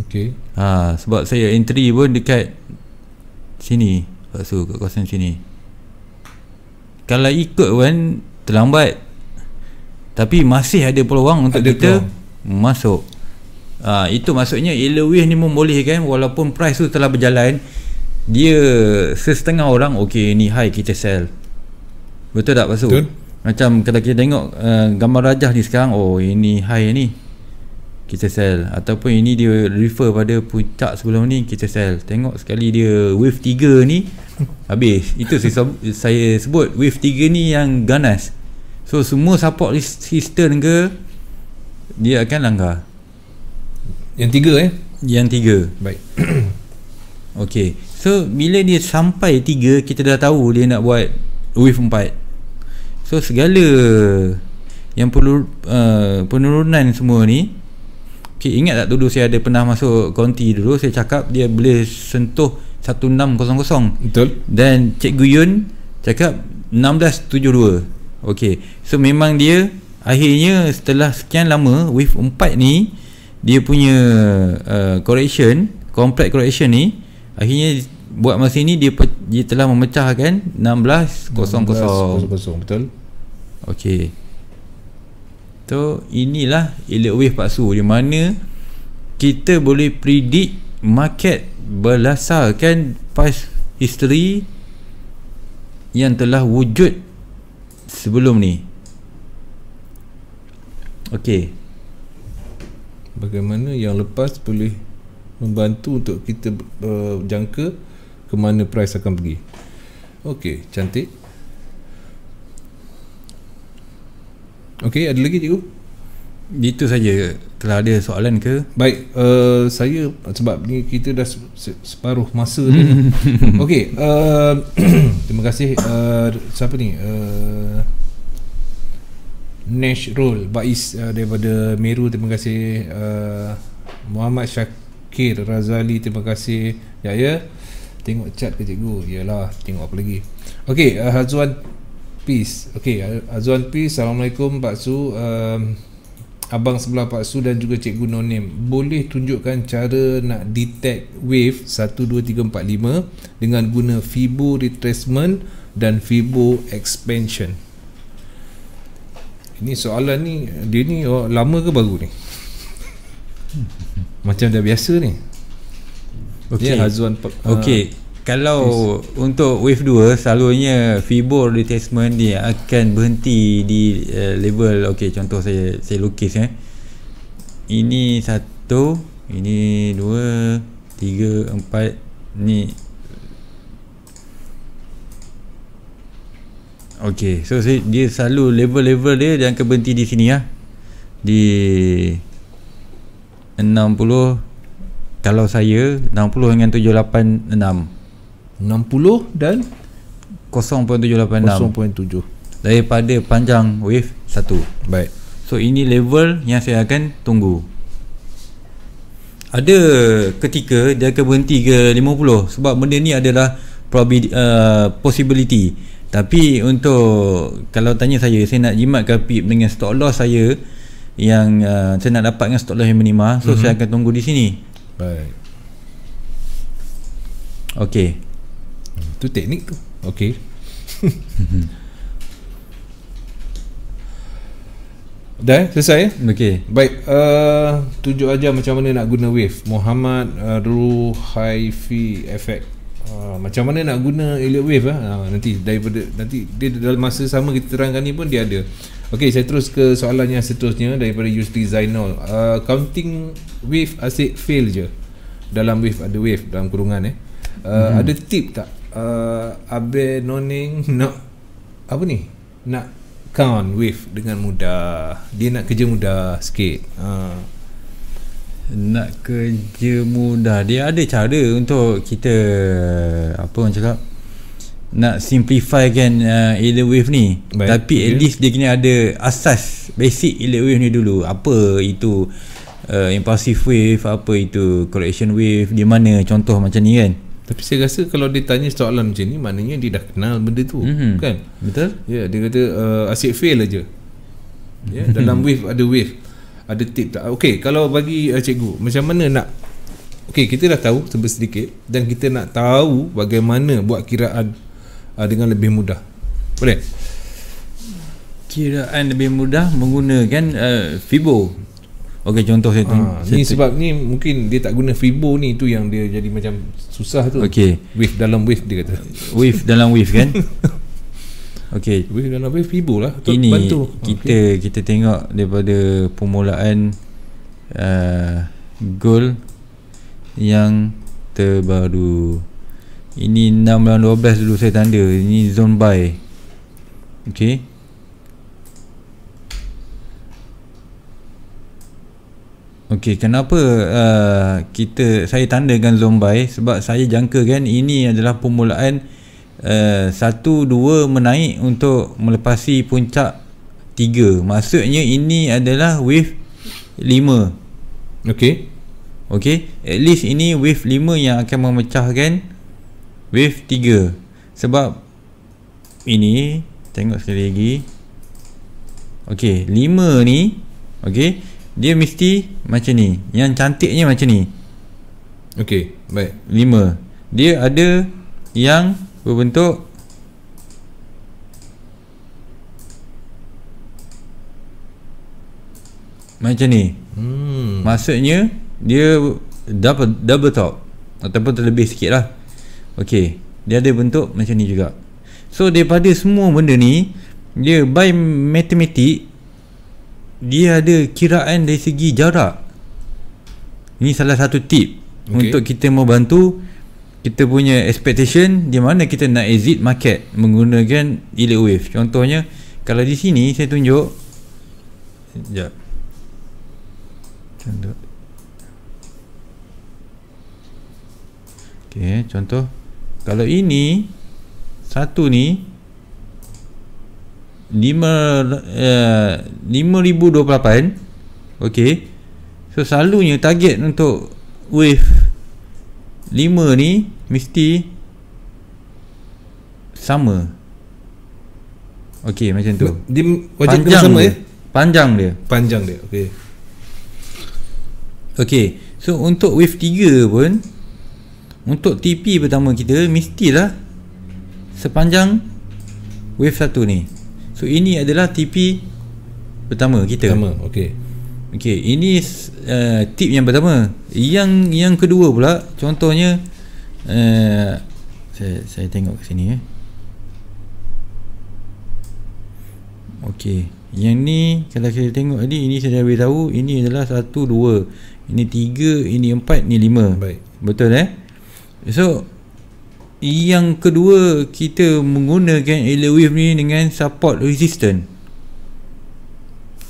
okey ha sebab saya entry pun dekat sini pasal kat kawasan sini kalau ikut kan terlambat tapi masih ada peluang untuk ada kita peluang. masuk ha, itu maksudnya Eloise ni membolehkan walaupun price tu telah berjalan dia setengah orang ok ni high kita sell betul tak Pasu? betul macam kalau kita tengok uh, gambar rajah ni sekarang oh ini high ni kita sell ataupun ini dia refer pada puncak sebelum ni kita sell tengok sekali dia wave 3 ni habis itu saya, saya sebut wave 3 ni yang ganas So semua support system ke dia akan langgar. Yang tiga eh? Yang tiga. Baik. *coughs* okay. So bila dia sampai tiga kita dah tahu dia nak buat wave empat. So segala yang perlu uh, penurunan semua ni Okay, ingat tak dulu saya ada pernah masuk konti dulu saya cakap dia boleh sentuh 1600 betul dan cikgu Yun cakap 1672 Okay So memang dia Akhirnya setelah sekian lama Wave 4 ni Dia punya uh, Correction Complex correction ni Akhirnya Buat masa ni Dia, pe- dia telah memecahkan 16.00 16.00 Betul Okay So inilah Elite wave palsu Di mana Kita boleh predict Market Berdasarkan Past History Yang telah wujud sebelum ni Okey. Bagaimana yang lepas boleh membantu untuk kita uh, jangka ke mana price akan pergi. Okey, cantik. Okey, ada lagi cikgu? itu saja telah ada soalan ke baik uh, saya sebab ni kita dah separuh masa ni *laughs* okey uh, *clears throat* terima kasih uh, siapa ni uh, Nash Roll Baiz uh, daripada Meru terima kasih uh, Muhammad Syakir Razali terima kasih ya ya tengok chat ke cikgu yalah tengok apa lagi okey uh, Hazwan Peace okey uh, Hazwan Peace assalamualaikum Pak Su uh, abang sebelah Pak Su dan juga Cikgu Nonim boleh tunjukkan cara nak detect wave 12345 dengan guna fibo retracement dan fibo expansion. Ini soalan ni dia ni oh, lama ke baru ni? *laughs* Macam dah biasa ni. Okey. Okey. Uh, ah. okay kalau yes. untuk wave 2 selalunya fibor retracement ni akan berhenti di uh, eh, level okey contoh saya saya lukis eh ini satu ini dua tiga empat ni okey so saya, dia selalu level-level dia dia akan berhenti di sini lah di 60 kalau saya 60 dengan 786 60 dan 0.786 0.7 daripada panjang wave 1 baik so ini level yang saya akan tunggu ada ketika dia akan berhenti ke 50 sebab benda ni adalah probi, uh, possibility tapi untuk kalau tanya saya saya nak jimatkan pip dengan stock loss saya yang uh, saya nak dapat dengan stock loss yang minima so mm-hmm. saya akan tunggu di sini baik Okay tu teknik tu okey *laughs* Dah selesai ya? Okey. Baik. Uh, tunjuk aja macam mana nak guna wave. Muhammad uh, Ruhaifi Effect. Uh, macam mana nak guna Elliot Wave eh? uh? Nanti daripada Nanti dia dalam masa sama kita terangkan ni pun dia ada Okey, saya terus ke soalan yang seterusnya Daripada Yus Designer uh, Counting wave asyik fail je Dalam wave ada wave dalam kurungan eh uh, hmm. Ada tip tak uh, Abe Noning nak apa ni nak count with dengan muda dia nak kerja muda sikit uh. nak kerja muda dia ada cara untuk kita apa orang cakap nak simplify kan uh, Elite Wave ni Baik. tapi at ya. least dia kena ada asas basic Elite Wave ni dulu apa itu uh, impulsive wave apa itu correction wave di mana contoh macam ni kan tapi saya rasa kalau dia tanya soalan macam ni maknanya dia dah kenal benda tu, mm-hmm. kan? Betul? Ya, yeah, dia kata uh, asyik fail aja. Ya, yeah, *laughs* dalam wave ada wave. Ada tip tak? Okey, kalau bagi uh, cikgu, macam mana nak Okay kita dah tahu sedikit dan kita nak tahu bagaimana buat kiraan uh, dengan lebih mudah. Boleh? Kiraan lebih mudah menggunakan uh, Fibo Okey contoh saya tengok. Ha, ah, ni sebab ni mungkin dia tak guna fibo ni tu yang dia jadi macam susah tu. Okey. Wave dalam wave dia kata. Wave dalam wave kan? *laughs* Okey. Wave dalam wave fibo lah. Ini bantu. kita okay. kita tengok daripada permulaan uh, goal yang terbaru. Ini 6 lawan 12 dulu saya tanda. Ini zone buy. Okey. Okey, kenapa uh, kita saya tandakan Zombai sebab saya jangka kan ini adalah permulaan uh, satu dua menaik untuk melepasi puncak tiga. Maksudnya ini adalah wave lima. Okey. Okey, at least ini wave lima yang akan memecahkan wave tiga. Sebab ini tengok sekali lagi. Okey, lima ni. Okey. Dia mesti macam ni Yang cantiknya macam ni Okey, baik Lima. Dia ada yang berbentuk Macam ni hmm. Maksudnya Dia double, double top Ataupun terlebih sikit lah Okey, Dia ada bentuk macam ni juga So daripada semua benda ni Dia by matematik dia ada kiraan dari segi jarak ini salah satu tip okay. untuk kita mau bantu kita punya expectation di mana kita nak exit market menggunakan elite wave contohnya kalau di sini saya tunjuk sekejap contoh ok contoh kalau ini satu ni 5028 eh, okey so selalunya target untuk wave 5 ni mesti sama okey macam tu dia wajib panjang sama dia. Eh? panjang dia panjang dia okey okey so untuk wave 3 pun untuk TP pertama kita mestilah sepanjang wave 1 ni So ini adalah TP pertama kita. Pertama, okey. Okey, ini uh, tip yang pertama. Yang yang kedua pula, contohnya uh, saya saya tengok ke sini eh. Okey, yang ni kalau saya tengok tadi ini saya dah beritahu ini adalah 1 2, ini 3, ini 4, ini 5. Baik. Betul eh? So yang kedua kita menggunakan alien wave ni dengan support resistant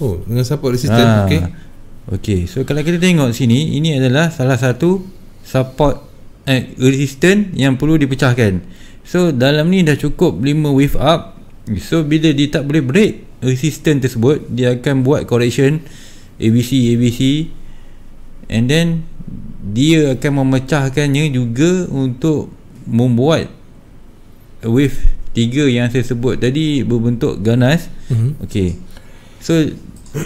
oh dengan support resistant ha. okey okey so kalau kita tengok sini ini adalah salah satu support eh, resistant yang perlu dipecahkan so dalam ni dah cukup 5 wave up so bila dia tak boleh break resistant tersebut dia akan buat correction ABC ABC and then dia akan memecahkannya juga untuk membuat wave tiga yang saya sebut tadi berbentuk ganas mm-hmm. okey so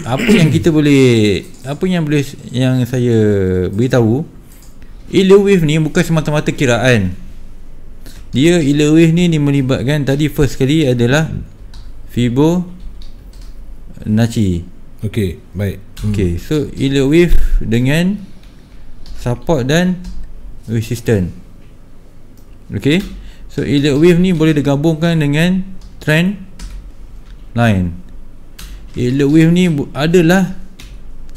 apa yang kita boleh apa yang boleh yang saya beritahu ilu wave ni bukan semata-mata kiraan dia ilu wave ni ni melibatkan tadi first kali adalah fibo naci okey baik hmm. okey mm. so ilu wave dengan support dan resistance okay so ellipse wave ni boleh digabungkan dengan trend line ellipse wave ni adalah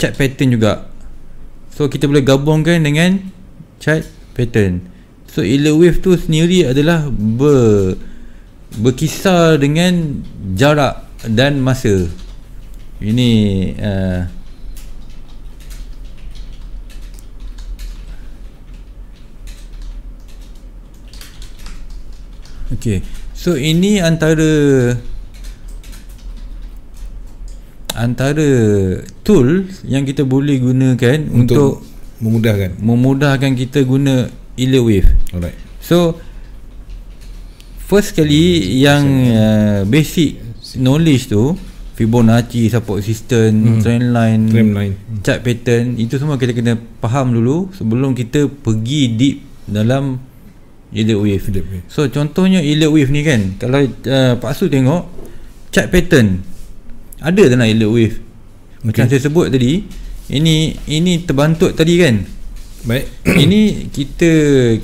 chart pattern juga so kita boleh gabungkan dengan chart pattern so ellipse wave tu sendiri adalah ber berkisar dengan jarak dan masa ini uh, Okey. So ini antara antara tool yang kita boleh gunakan untuk, untuk memudahkan memudahkan kita guna Ilia Wave. Alright. So first kali hmm. yang uh, basic knowledge tu Fibonacci support system, hmm. trend line, trend line, chart pattern itu semua kita kena faham dulu sebelum kita pergi deep dalam Elliot wave. Elliot So contohnya Elliot wave ni kan, kalau uh, Pak Su tengok chart pattern ada nak Elliot wave. Macam okay. saya sebut tadi, ini ini terbantut tadi kan. Baik. *coughs* ini kita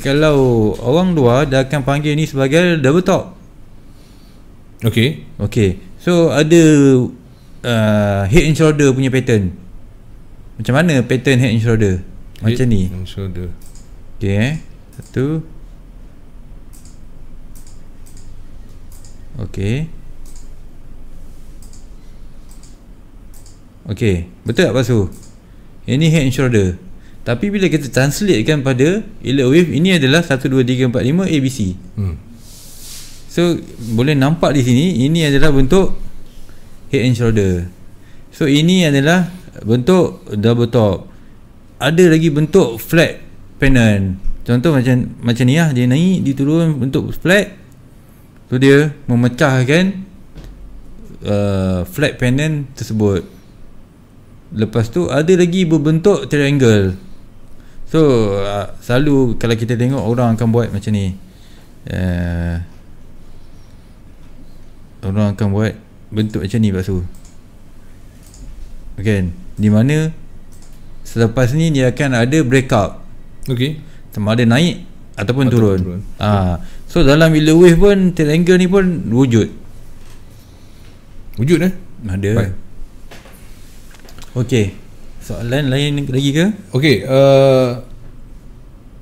kalau orang luar dia akan panggil ni sebagai double top. okay, okay, So ada uh, head and shoulder punya pattern. Macam mana pattern head and shoulder? Macam head ni. Head and shoulder. okay, eh. Satu, Okey. Okey, betul tak pasu? Ini head and shoulder. Tapi bila kita translate kan pada electric wave ini adalah 1 2 3 4 5 ABC. Hmm. So boleh nampak di sini ini adalah bentuk head and shoulder. So ini adalah bentuk double top. Ada lagi bentuk flat panel. Contoh macam macam ni lah dia naik dia turun bentuk flat So dia memecahkan uh, flat panel tersebut. Lepas tu ada lagi berbentuk triangle. So uh, selalu kalau kita tengok orang akan buat macam ni. Uh, orang akan buat bentuk macam ni pasu. Okey, kan? di mana selepas ni dia akan ada break breakout. Okey. Sama ada naik ataupun, ataupun turun. turun. Ha. So dalam bila wave pun tilt ni pun wujud. Wujud eh? Ada. Baik. Okay. Soalan lain lagi ke? Okay. Uh,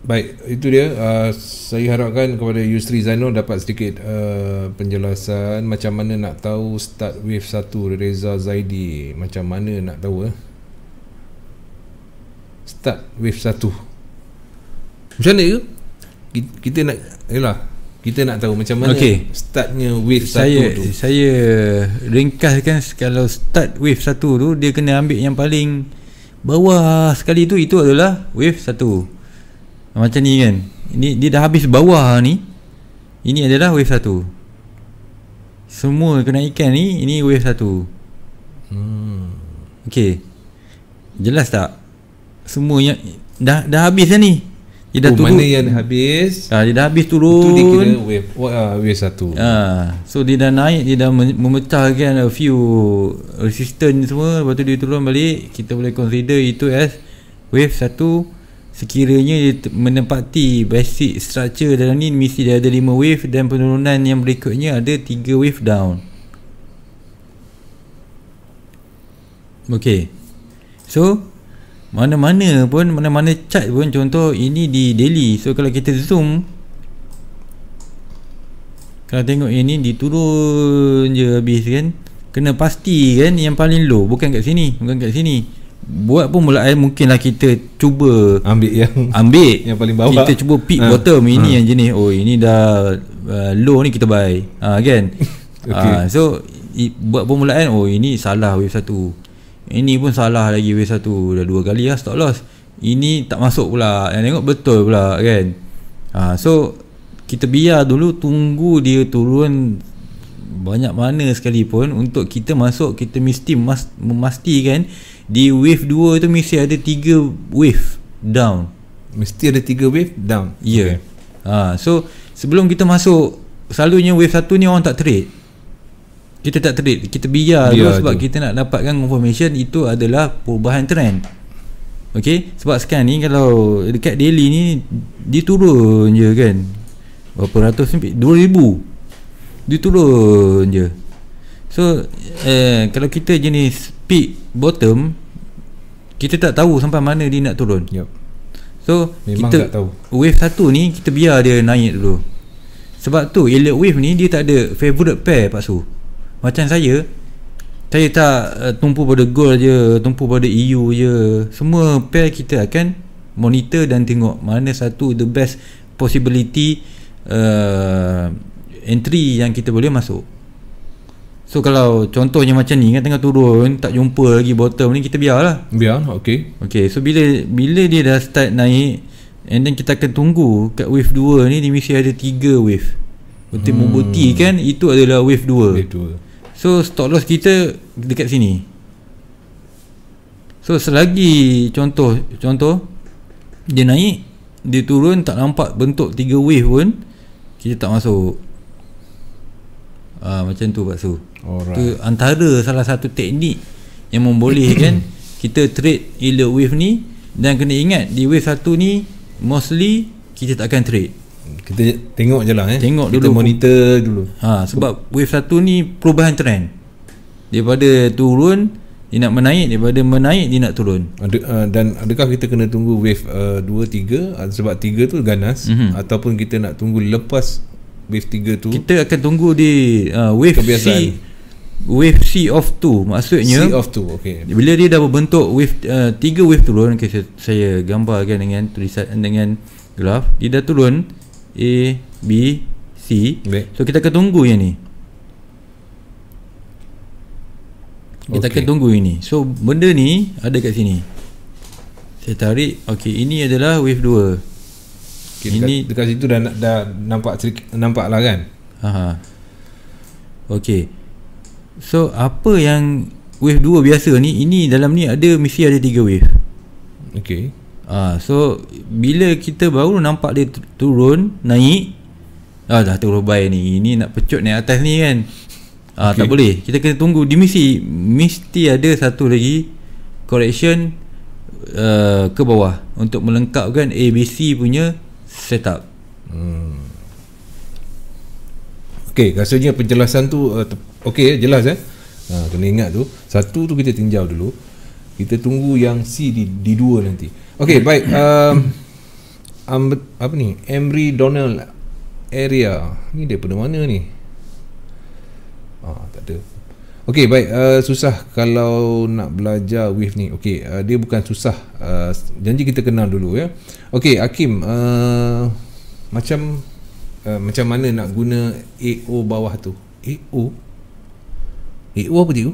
baik. Itu dia. Uh, saya harapkan kepada Yusri Zaino dapat sedikit uh, penjelasan macam mana nak tahu start wave 1 Reza Zaidi. Macam mana nak tahu eh? Start wave 1. Macam mana ya? ke? Kita nak... Yelah kita nak tahu macam mana okay. startnya wave saya, satu tu saya ringkaskan kalau start wave satu tu dia kena ambil yang paling bawah sekali tu itu adalah wave satu macam ni kan ini dia dah habis bawah ni ini adalah wave satu semua kenaikan ni ini wave satu hmm. Okay. jelas tak Semuanya dah dah habis dah ni dia dah oh, tunggu Mana yang habis ha, Dia dah habis turun Itu dia kira wave, wave ah, satu ha, So dia dah naik Dia dah memecahkan a few resistance semua Lepas tu dia turun balik Kita boleh consider itu as wave satu Sekiranya dia menempati basic structure dalam ni Mesti dia ada lima wave Dan penurunan yang berikutnya ada tiga wave down Okay So mana-mana pun mana-mana chat pun contoh ini di Delhi so kalau kita zoom kalau tengok yang ni diturun je habis kan kena pasti kan yang paling low bukan kat sini bukan kat sini buat pun mula air eh, mungkinlah kita cuba ambil yang ambil *laughs* yang paling bawah kita cuba pick ha. bottom ini ha. yang jenis oh ini dah uh, low ni kita buy ha, kan *laughs* ha, okay. ha, so i, buat permulaan oh ini salah wave satu ini pun salah lagi W1 Dah dua kali lah stop loss Ini tak masuk pula Yang tengok betul pula kan ha, So Kita biar dulu tunggu dia turun Banyak mana sekali pun Untuk kita masuk Kita mesti mas memastikan Di wave 2 itu mesti ada 3 wave down Mesti ada 3 wave down Ya yeah. okay. ha, So Sebelum kita masuk Selalunya wave 1 ni orang tak trade kita tak trade kita biar, biar tu sebab tu. kita nak dapatkan confirmation itu adalah perubahan trend ok sebab sekarang ni kalau dekat daily ni dia turun je kan berapa ratus ni 2000 dia turun je so eh, kalau kita jenis peak bottom kita tak tahu sampai mana dia nak turun yep. so memang kita, tak tahu wave satu ni kita biar dia naik dulu sebab tu elliot wave ni dia tak ada favorite pair pak su macam saya Saya tak uh, tumpu pada goal je Tumpu pada EU je Semua pair kita akan Monitor dan tengok Mana satu the best possibility uh, Entry yang kita boleh masuk So kalau contohnya macam ni kan tengah turun Tak jumpa lagi bottom ni kita biarlah Biar lah okay. okay So bila bila dia dah start naik And then kita akan tunggu kat wave 2 ni dimisi ada 3 wave Berarti hmm. membuktikan itu adalah wave 2 Wave So stop loss kita dekat sini. So selagi contoh contoh dia naik, dia turun tak nampak bentuk tiga wave pun kita tak masuk. Ah macam tu Pak Su. Alright. Tu antara salah satu teknik yang membolehkan *coughs* kita trade yellow wave ni dan kena ingat di wave satu ni mostly kita tak akan trade kita tengok je lah eh. Tengok dulu. Kita monitor dulu. Ha, sebab wave satu ni perubahan trend. Daripada turun, dia nak menaik. Daripada menaik, dia nak turun. Ad, uh, dan adakah kita kena tunggu wave uh, dua, tiga? Ah, sebab tiga tu ganas. Mm-hmm. Ataupun kita nak tunggu lepas wave tiga tu. Kita akan tunggu di uh, wave kebiasaan. C. Wave C of 2 Maksudnya C of 2 okay. Bila dia dah berbentuk Wave uh, Tiga wave turun okay, saya, saya gambarkan dengan Tulisan Dengan graf, Dia dah turun A B C Baik. So kita akan tunggu yang ni Kita okay. akan tunggu ini. So benda ni ada kat sini. Saya tarik. Okey, ini adalah wave 2. Okay, ini dekat, dekat situ dah dah nampak nampaklah kan. Ha. Okey. So apa yang wave 2 biasa ni, ini dalam ni ada mesti ada 3 wave. Okay. Ah, so bila kita baru nampak dia turun, naik. Ah dah turun bay ni. Ini nak pecut ni atas ni kan. Ah okay. tak boleh. Kita kena tunggu di misi mesti ada satu lagi correction uh, ke bawah untuk melengkapkan ABC punya setup. Hmm. Okey, rasanya penjelasan tu uh, te- eh, jelas eh. Ha, kena ingat tu. Satu tu kita tinjau dulu. Kita tunggu yang C di D2 nanti. Okay, baik. Um, um, apa ni? Emery Donald Area. Ni daripada mana ni? Ah, tak ada. Okay, baik. Uh, susah kalau nak belajar wave ni. Okay, uh, dia bukan susah. Uh, janji kita kenal dulu ya. Okay, Hakim. Uh, macam uh, macam mana nak guna AO bawah tu? AO? AO apa dia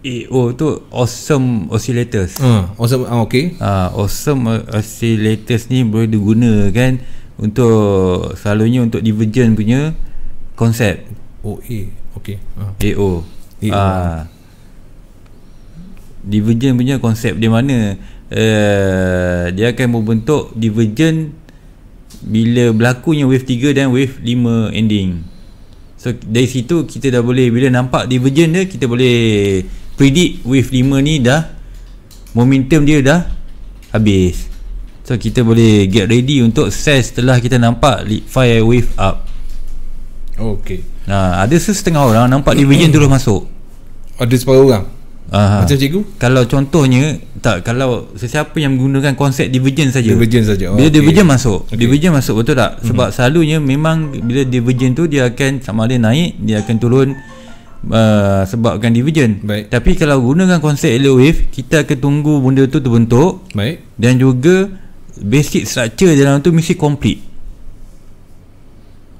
AO eh, oh, tu Awesome Oscillators uh, Awesome uh, Okay uh, Awesome Oscillators ni Boleh digunakan Untuk Selalunya untuk Divergent punya Konsep OA oh, Okay uh. Ha. AO AO uh, ah. Divergent punya Konsep di mana uh, Dia akan membentuk Divergent Bila berlakunya Wave 3 dan Wave 5 ending So dari situ Kita dah boleh Bila nampak Divergent dia Kita boleh predict wave 5 ni dah momentum dia dah habis so kita boleh get ready untuk sell setelah kita nampak fire wave up Okay nah ha, ada setengah orang nampak division terus masuk ada separuh orang Aha. macam cikgu kalau contohnya tak kalau sesiapa yang menggunakan konsep division saja division saja oh, bila okay. division masuk okay. division masuk betul tak mhm. sebab mm-hmm. selalunya memang bila division tu dia akan sama ada naik dia akan turun Uh, sebabkan division. Baik. Tapi kalau gunakan konsep LA wave, kita akan tunggu benda tu terbentuk. Baik. Dan juga basic structure dalam tu mesti complete.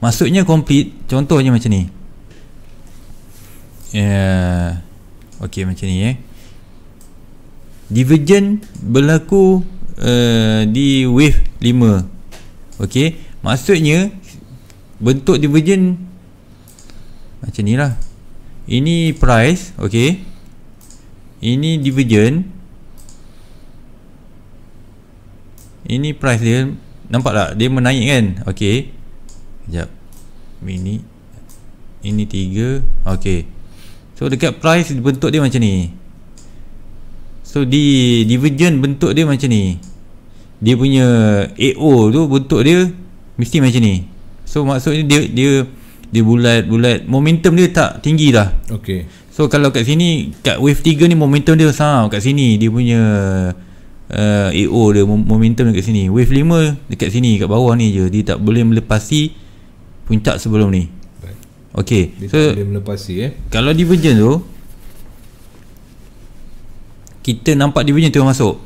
Maksudnya complete, contohnya macam ni. Ya. Yeah. Okey macam ni eh. Division berlaku uh, di wave 5. Okey. Maksudnya bentuk division macam ni lah ini price ok ini division ini price dia nampak tak dia menaik kan ok sekejap ini ini 3 ok so dekat price bentuk dia macam ni so di division bentuk dia macam ni dia punya AO tu bentuk dia mesti macam ni so maksudnya dia dia dia bulat-bulat momentum dia tak tinggi dah okey so kalau kat sini kat wave 3 ni momentum dia besar kat sini dia punya uh, AO dia momentum dia kat sini wave 5 dekat sini kat bawah ni je dia tak boleh melepasi puncak sebelum ni Okay Dia so, tak boleh melepasi eh Kalau divergent tu Kita nampak divergent tu masuk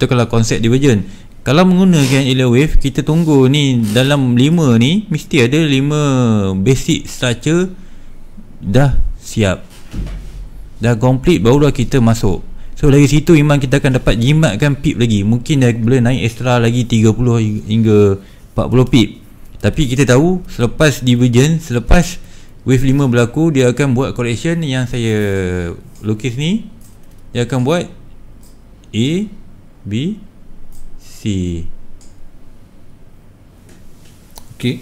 Itu kalau konsep divergent kalau menggunakan Ilia Wave kita tunggu ni dalam 5 ni mesti ada 5 basic structure dah siap dah complete barulah kita masuk so dari situ memang kita akan dapat jimatkan pip lagi mungkin dah boleh naik extra lagi 30 hingga 40 pip tapi kita tahu selepas divergence selepas wave 5 berlaku dia akan buat correction yang saya lukis ni dia akan buat A B mesti Okay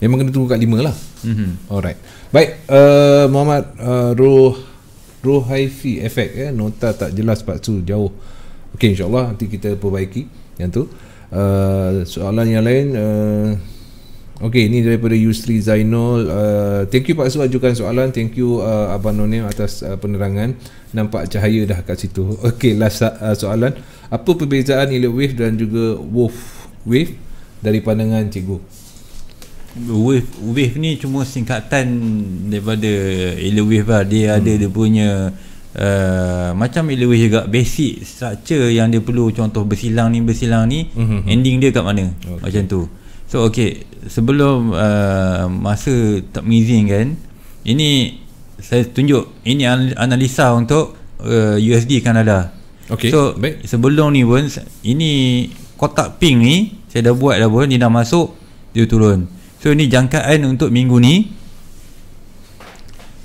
Memang kena tunggu kat lima lah mm-hmm. Alright Baik uh, Muhammad uh, Roh Roh Haifi Efek eh? Nota tak jelas Pak Su Jauh Okay insyaAllah Nanti kita perbaiki Yang tu uh, Soalan yang lain uh, Okey, ini daripada Yusri Zainul. Uh, thank you Pak Su ajukan soalan. Thank you uh, Abang Nonim atas uh, penerangan. Nampak cahaya dah kat situ. Okey, last uh, soalan. Uh, apa perbezaan Elliott Wave dan juga Wolf Wave dari pandangan cikgu Wave, wave ni cuma singkatan daripada Elliott Wave lah dia hmm. ada dia punya Uh, macam Illewish juga basic structure yang dia perlu contoh bersilang ni bersilang ni hmm, hmm, hmm. ending dia kat mana okay. macam tu so okay, sebelum uh, masa tak kan? ini saya tunjuk ini analisa untuk uh, USD Kanada Okay, so baik. sebelum ni pun ini kotak pink ni saya dah buat dah pun dia dah masuk dia turun. So ini jangkaan untuk minggu ni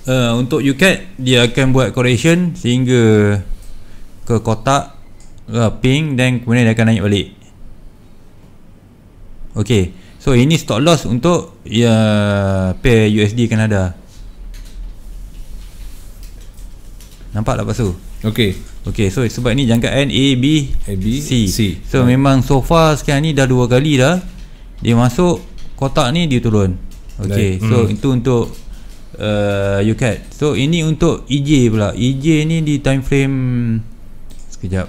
uh, untuk UCAT dia akan buat correction sehingga ke kotak uh, pink dan kemudian dia akan naik balik. Okay, so ini stop loss untuk ya uh, pair USD Kanada. Nampak tak pasu? Okay. Okey, so sebab ni jangkaan A B A B C. C. So yeah. memang so far sekarang ni dah dua kali dah dia masuk kotak ni dia turun. Okey, like, so mm. itu untuk uh, UCAT. So ini untuk EJ pula. EJ ni di time frame sekejap.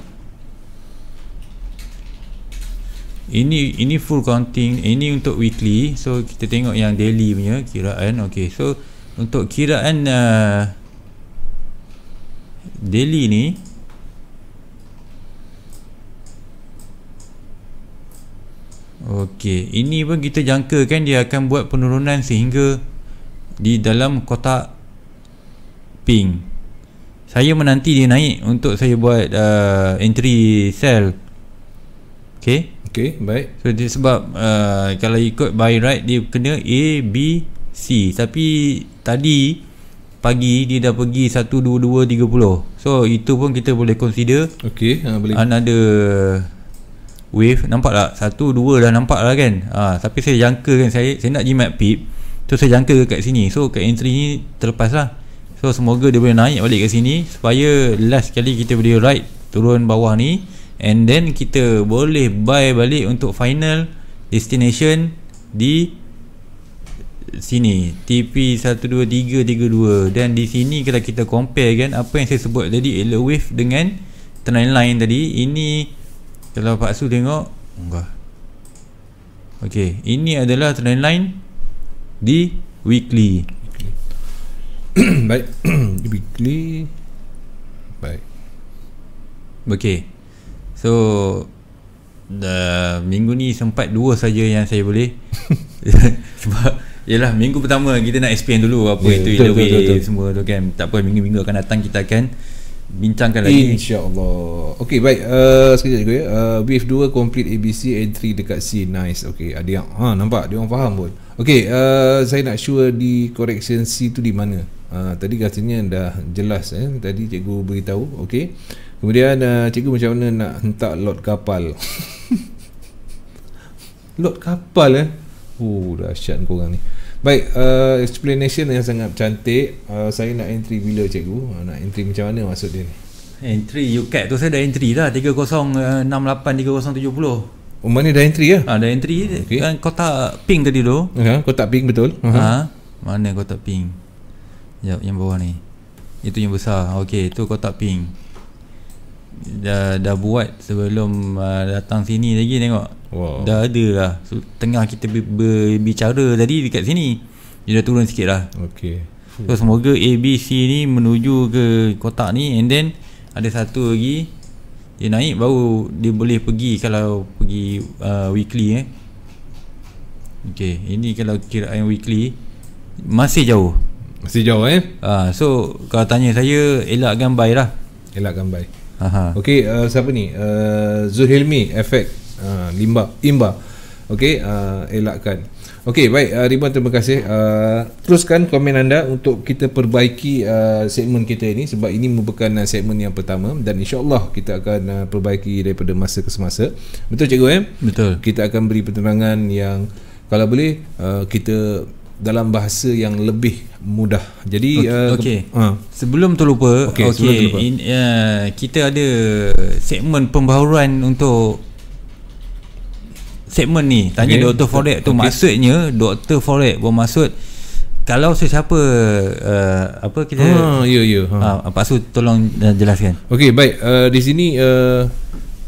Ini ini full counting. Ini untuk weekly. So kita tengok yang daily punya kiraan. Okey, so untuk kiraan uh, daily ni Okey, ini pun kita jangka kan dia akan buat penurunan sehingga di dalam kotak pink. Saya menanti dia naik untuk saya buat uh, entry sell. Okey. Okey, baik. So dia sebab uh, kalau ikut buy right dia kena A B C. Tapi tadi pagi dia dah pergi 1 2 2 30. So itu pun kita boleh consider. Okey, uh, boleh. Another wave nampak tak satu dua dah nampak lah kan ha, tapi saya jangka kan saya saya nak jimat pip tu saya jangka kat sini so kat entry ni terlepas lah so semoga dia boleh naik balik kat sini supaya last kali kita boleh ride turun bawah ni and then kita boleh buy balik untuk final destination di sini TP12332 dan di sini kalau kita compare kan apa yang saya sebut tadi yellow wave dengan trend line tadi ini kalau Pak Su tengok enggak. ok ini adalah trendline di weekly baik *coughs* di weekly baik ok so the, minggu ni sempat dua saja yang saya boleh *laughs* sebab ialah minggu pertama kita nak explain dulu apa yeah, itu betul, semua tu kan tak apa minggu-minggu akan datang kita akan bincangkan lagi insyaallah okey baik uh, sekejap juga ya uh, eh, with dua complete abc entry dekat c nice okey ada yang ha nampak dia orang faham pun okey uh, saya nak sure di correction c tu di mana uh, tadi katanya dah jelas eh tadi cikgu beritahu okey kemudian uh, cikgu macam mana nak hentak lot kapal *laughs* lot kapal eh oh dahsyat kau orang ni Baik, uh, explanation yang sangat cantik. Uh, saya nak entry bila cikgu? Uh, nak entry macam mana maksud dia ni? Entry UCAT tu saya dah entry dah 3068-3070 uh, Oh mana dah entry ya? Ah, dah entry okay. kan kotak pink tadi tu Ya kotak pink betul uh-huh. ah, Mana kotak pink Sekejap yang bawah ni Itu yang besar Okey itu kotak pink dah, dah buat sebelum uh, datang sini lagi tengok wow. dah ada lah so, tengah kita berbicara tadi dekat sini dia dah turun sikit lah okay. so semoga A, B, C ni menuju ke kotak ni and then ada satu lagi dia naik baru dia boleh pergi kalau pergi uh, weekly eh Okay, ini kalau kira yang weekly Masih jauh Masih jauh eh ha, So, kalau tanya saya, elakkan buy lah Elakkan buy Aha. Okay, uh, siapa ni? Uh, Zulhilmi, efek uh, limba, imba. Okay, uh, elakkan. Okay, baik. Uh, Ribuan terima kasih. Uh, teruskan komen anda untuk kita perbaiki uh, segmen kita ini sebab ini merupakan uh, segmen yang pertama dan insyaAllah kita akan uh, perbaiki daripada masa ke semasa. Betul, Cikgu? Eh? Betul. Kita akan beri penerangan yang kalau boleh uh, kita dalam bahasa yang lebih mudah. Jadi okey. Uh, eh, okay. uh. Ha. Sebelum terlupa, okey. Okay. Uh, ya, kita ada segmen pembaharuan untuk segmen ni. Tanya okay. Dr. Forex tu okay. maksudnya Dr. Forex bermaksud kalau sesiapa uh, apa kita Ha, ya ya. Ha. Ah, Pak Su tolong eh, jelaskan. Okey, baik. Uh, di sini uh,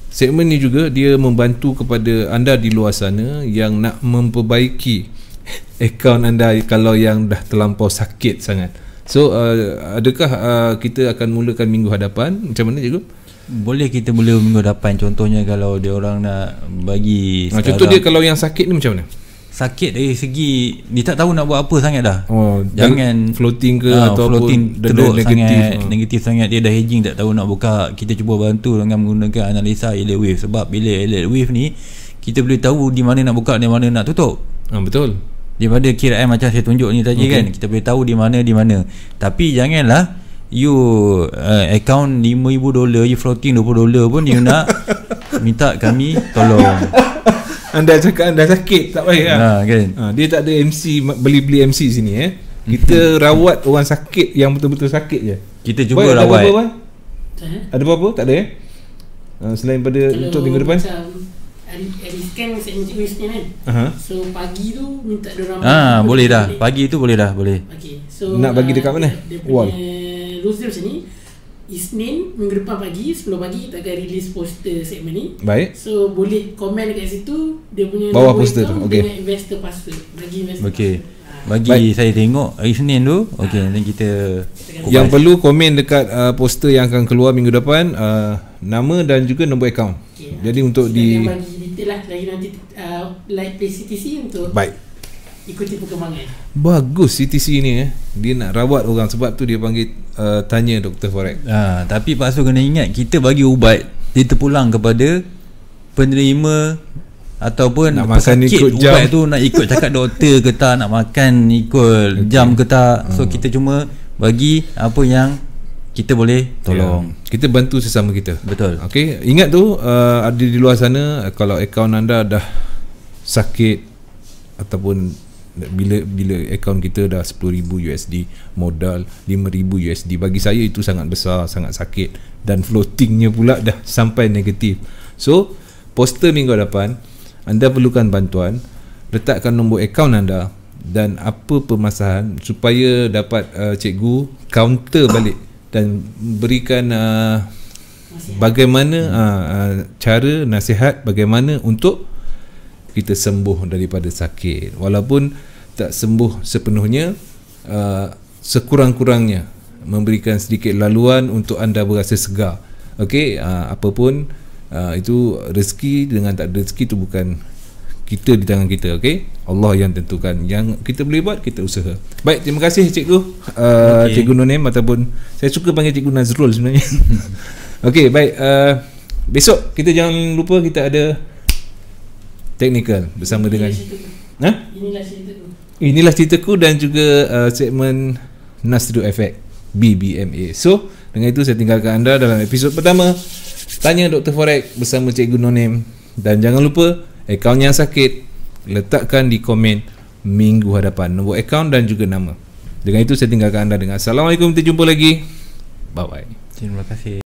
segmen ni juga dia membantu kepada anda di luar sana yang nak memperbaiki akaun anda kalau yang dah terlampau sakit sangat. So uh, adakah uh, kita akan mulakan minggu hadapan? Macam mana cikgu? Boleh kita boleh minggu hadapan contohnya kalau dia orang nak bagi nah, Contoh dia kalau yang sakit ni macam mana? Sakit dari segi dia tak tahu nak buat apa sangat dah. Oh, jangan floating ke uh, ah, atau floating teruk negatif. Sangat, uh. Negatif sangat dia dah hedging tak tahu nak buka. Kita cuba bantu dengan menggunakan analisa alert wave sebab bila alert wave ni kita boleh tahu di mana nak buka di mana nak tutup. Ah, betul daripada kiraan macam saya tunjuk ni tadi okay. kan kita boleh tahu di mana di mana tapi janganlah you uh, account 5000 dolar you floating 20 dolar pun you nak *laughs* minta kami tolong anda cakap anda sakit tak payah ha, kan? ha, dia tak ada MC beli-beli MC sini eh kita mhm. rawat orang sakit yang betul-betul sakit je kita cuba Boy, rawat eh? ada apa-apa, tak ada eh ha, selain pada untuk minggu depan macam ada scan Instagram kan uh-huh. So pagi tu Minta orang Ah boleh dah Pagi tu boleh dah Boleh okay. so, Nak bagi dekat mana? Dia Wall Rules dia macam Isnin minggu depan pagi 10 pagi kita akan release poster segmen ni Baik So boleh komen dekat situ Dia punya Bawah poster tu okay. investor pastor Bagi investor okay bagi Baik. saya tengok hari Senin tu okey nanti kita yang perlu komen dekat uh, poster yang akan keluar minggu depan uh, nama dan juga nombor akaun okay, jadi nanti untuk di bagi detail lah lagi nanti uh, like play CTC untuk Baik. ikuti perkembangan bagus CTC ni eh dia nak rawat orang sebab tu dia panggil uh, tanya doktor forex ha tapi pasal kena ingat kita bagi ubat dia terpulang kepada penerima ataupun nak makan ikut jam tu nak ikut cakap doktor ke tak nak makan ikut *laughs* okay. jam ke tak so hmm. kita cuma bagi apa yang kita boleh tolong yeah. kita bantu sesama kita betul okay ingat tu uh, ada di luar sana uh, kalau akaun anda dah sakit ataupun bila bila akaun kita dah 10000 USD modal 5000 USD bagi saya itu sangat besar sangat sakit dan floatingnya pula dah sampai negatif so poster minggu depan anda perlukan bantuan letakkan nombor akaun anda dan apa permasalahan supaya dapat uh, cikgu counter balik dan berikan uh, bagaimana uh, uh, cara nasihat bagaimana untuk kita sembuh daripada sakit walaupun tak sembuh sepenuhnya uh, sekurang-kurangnya memberikan sedikit laluan untuk anda berasa segar okey uh, apapun Ah, itu rezeki dengan tak rezeki tu bukan kita di tangan kita okey Allah yang tentukan yang kita boleh buat kita usaha baik terima kasih cikgu uh, ah, okay. cikgu Nunim ataupun saya suka panggil cikgu Nazrul sebenarnya *laughs* okey baik uh, besok kita jangan lupa kita ada technical bersama inilah dengan cerita. ha inilah cerita tu inilah ceritaku dan juga uh, segmen Nasdu Effect BBMA so dengan itu saya tinggalkan anda dalam episod pertama Tanya Dr. Forex bersama Cikgu Nonim Dan jangan lupa Akaun yang sakit Letakkan di komen Minggu hadapan Nombor akaun dan juga nama Dengan itu saya tinggalkan anda dengan Assalamualaikum Kita jumpa lagi Bye-bye Terima kasih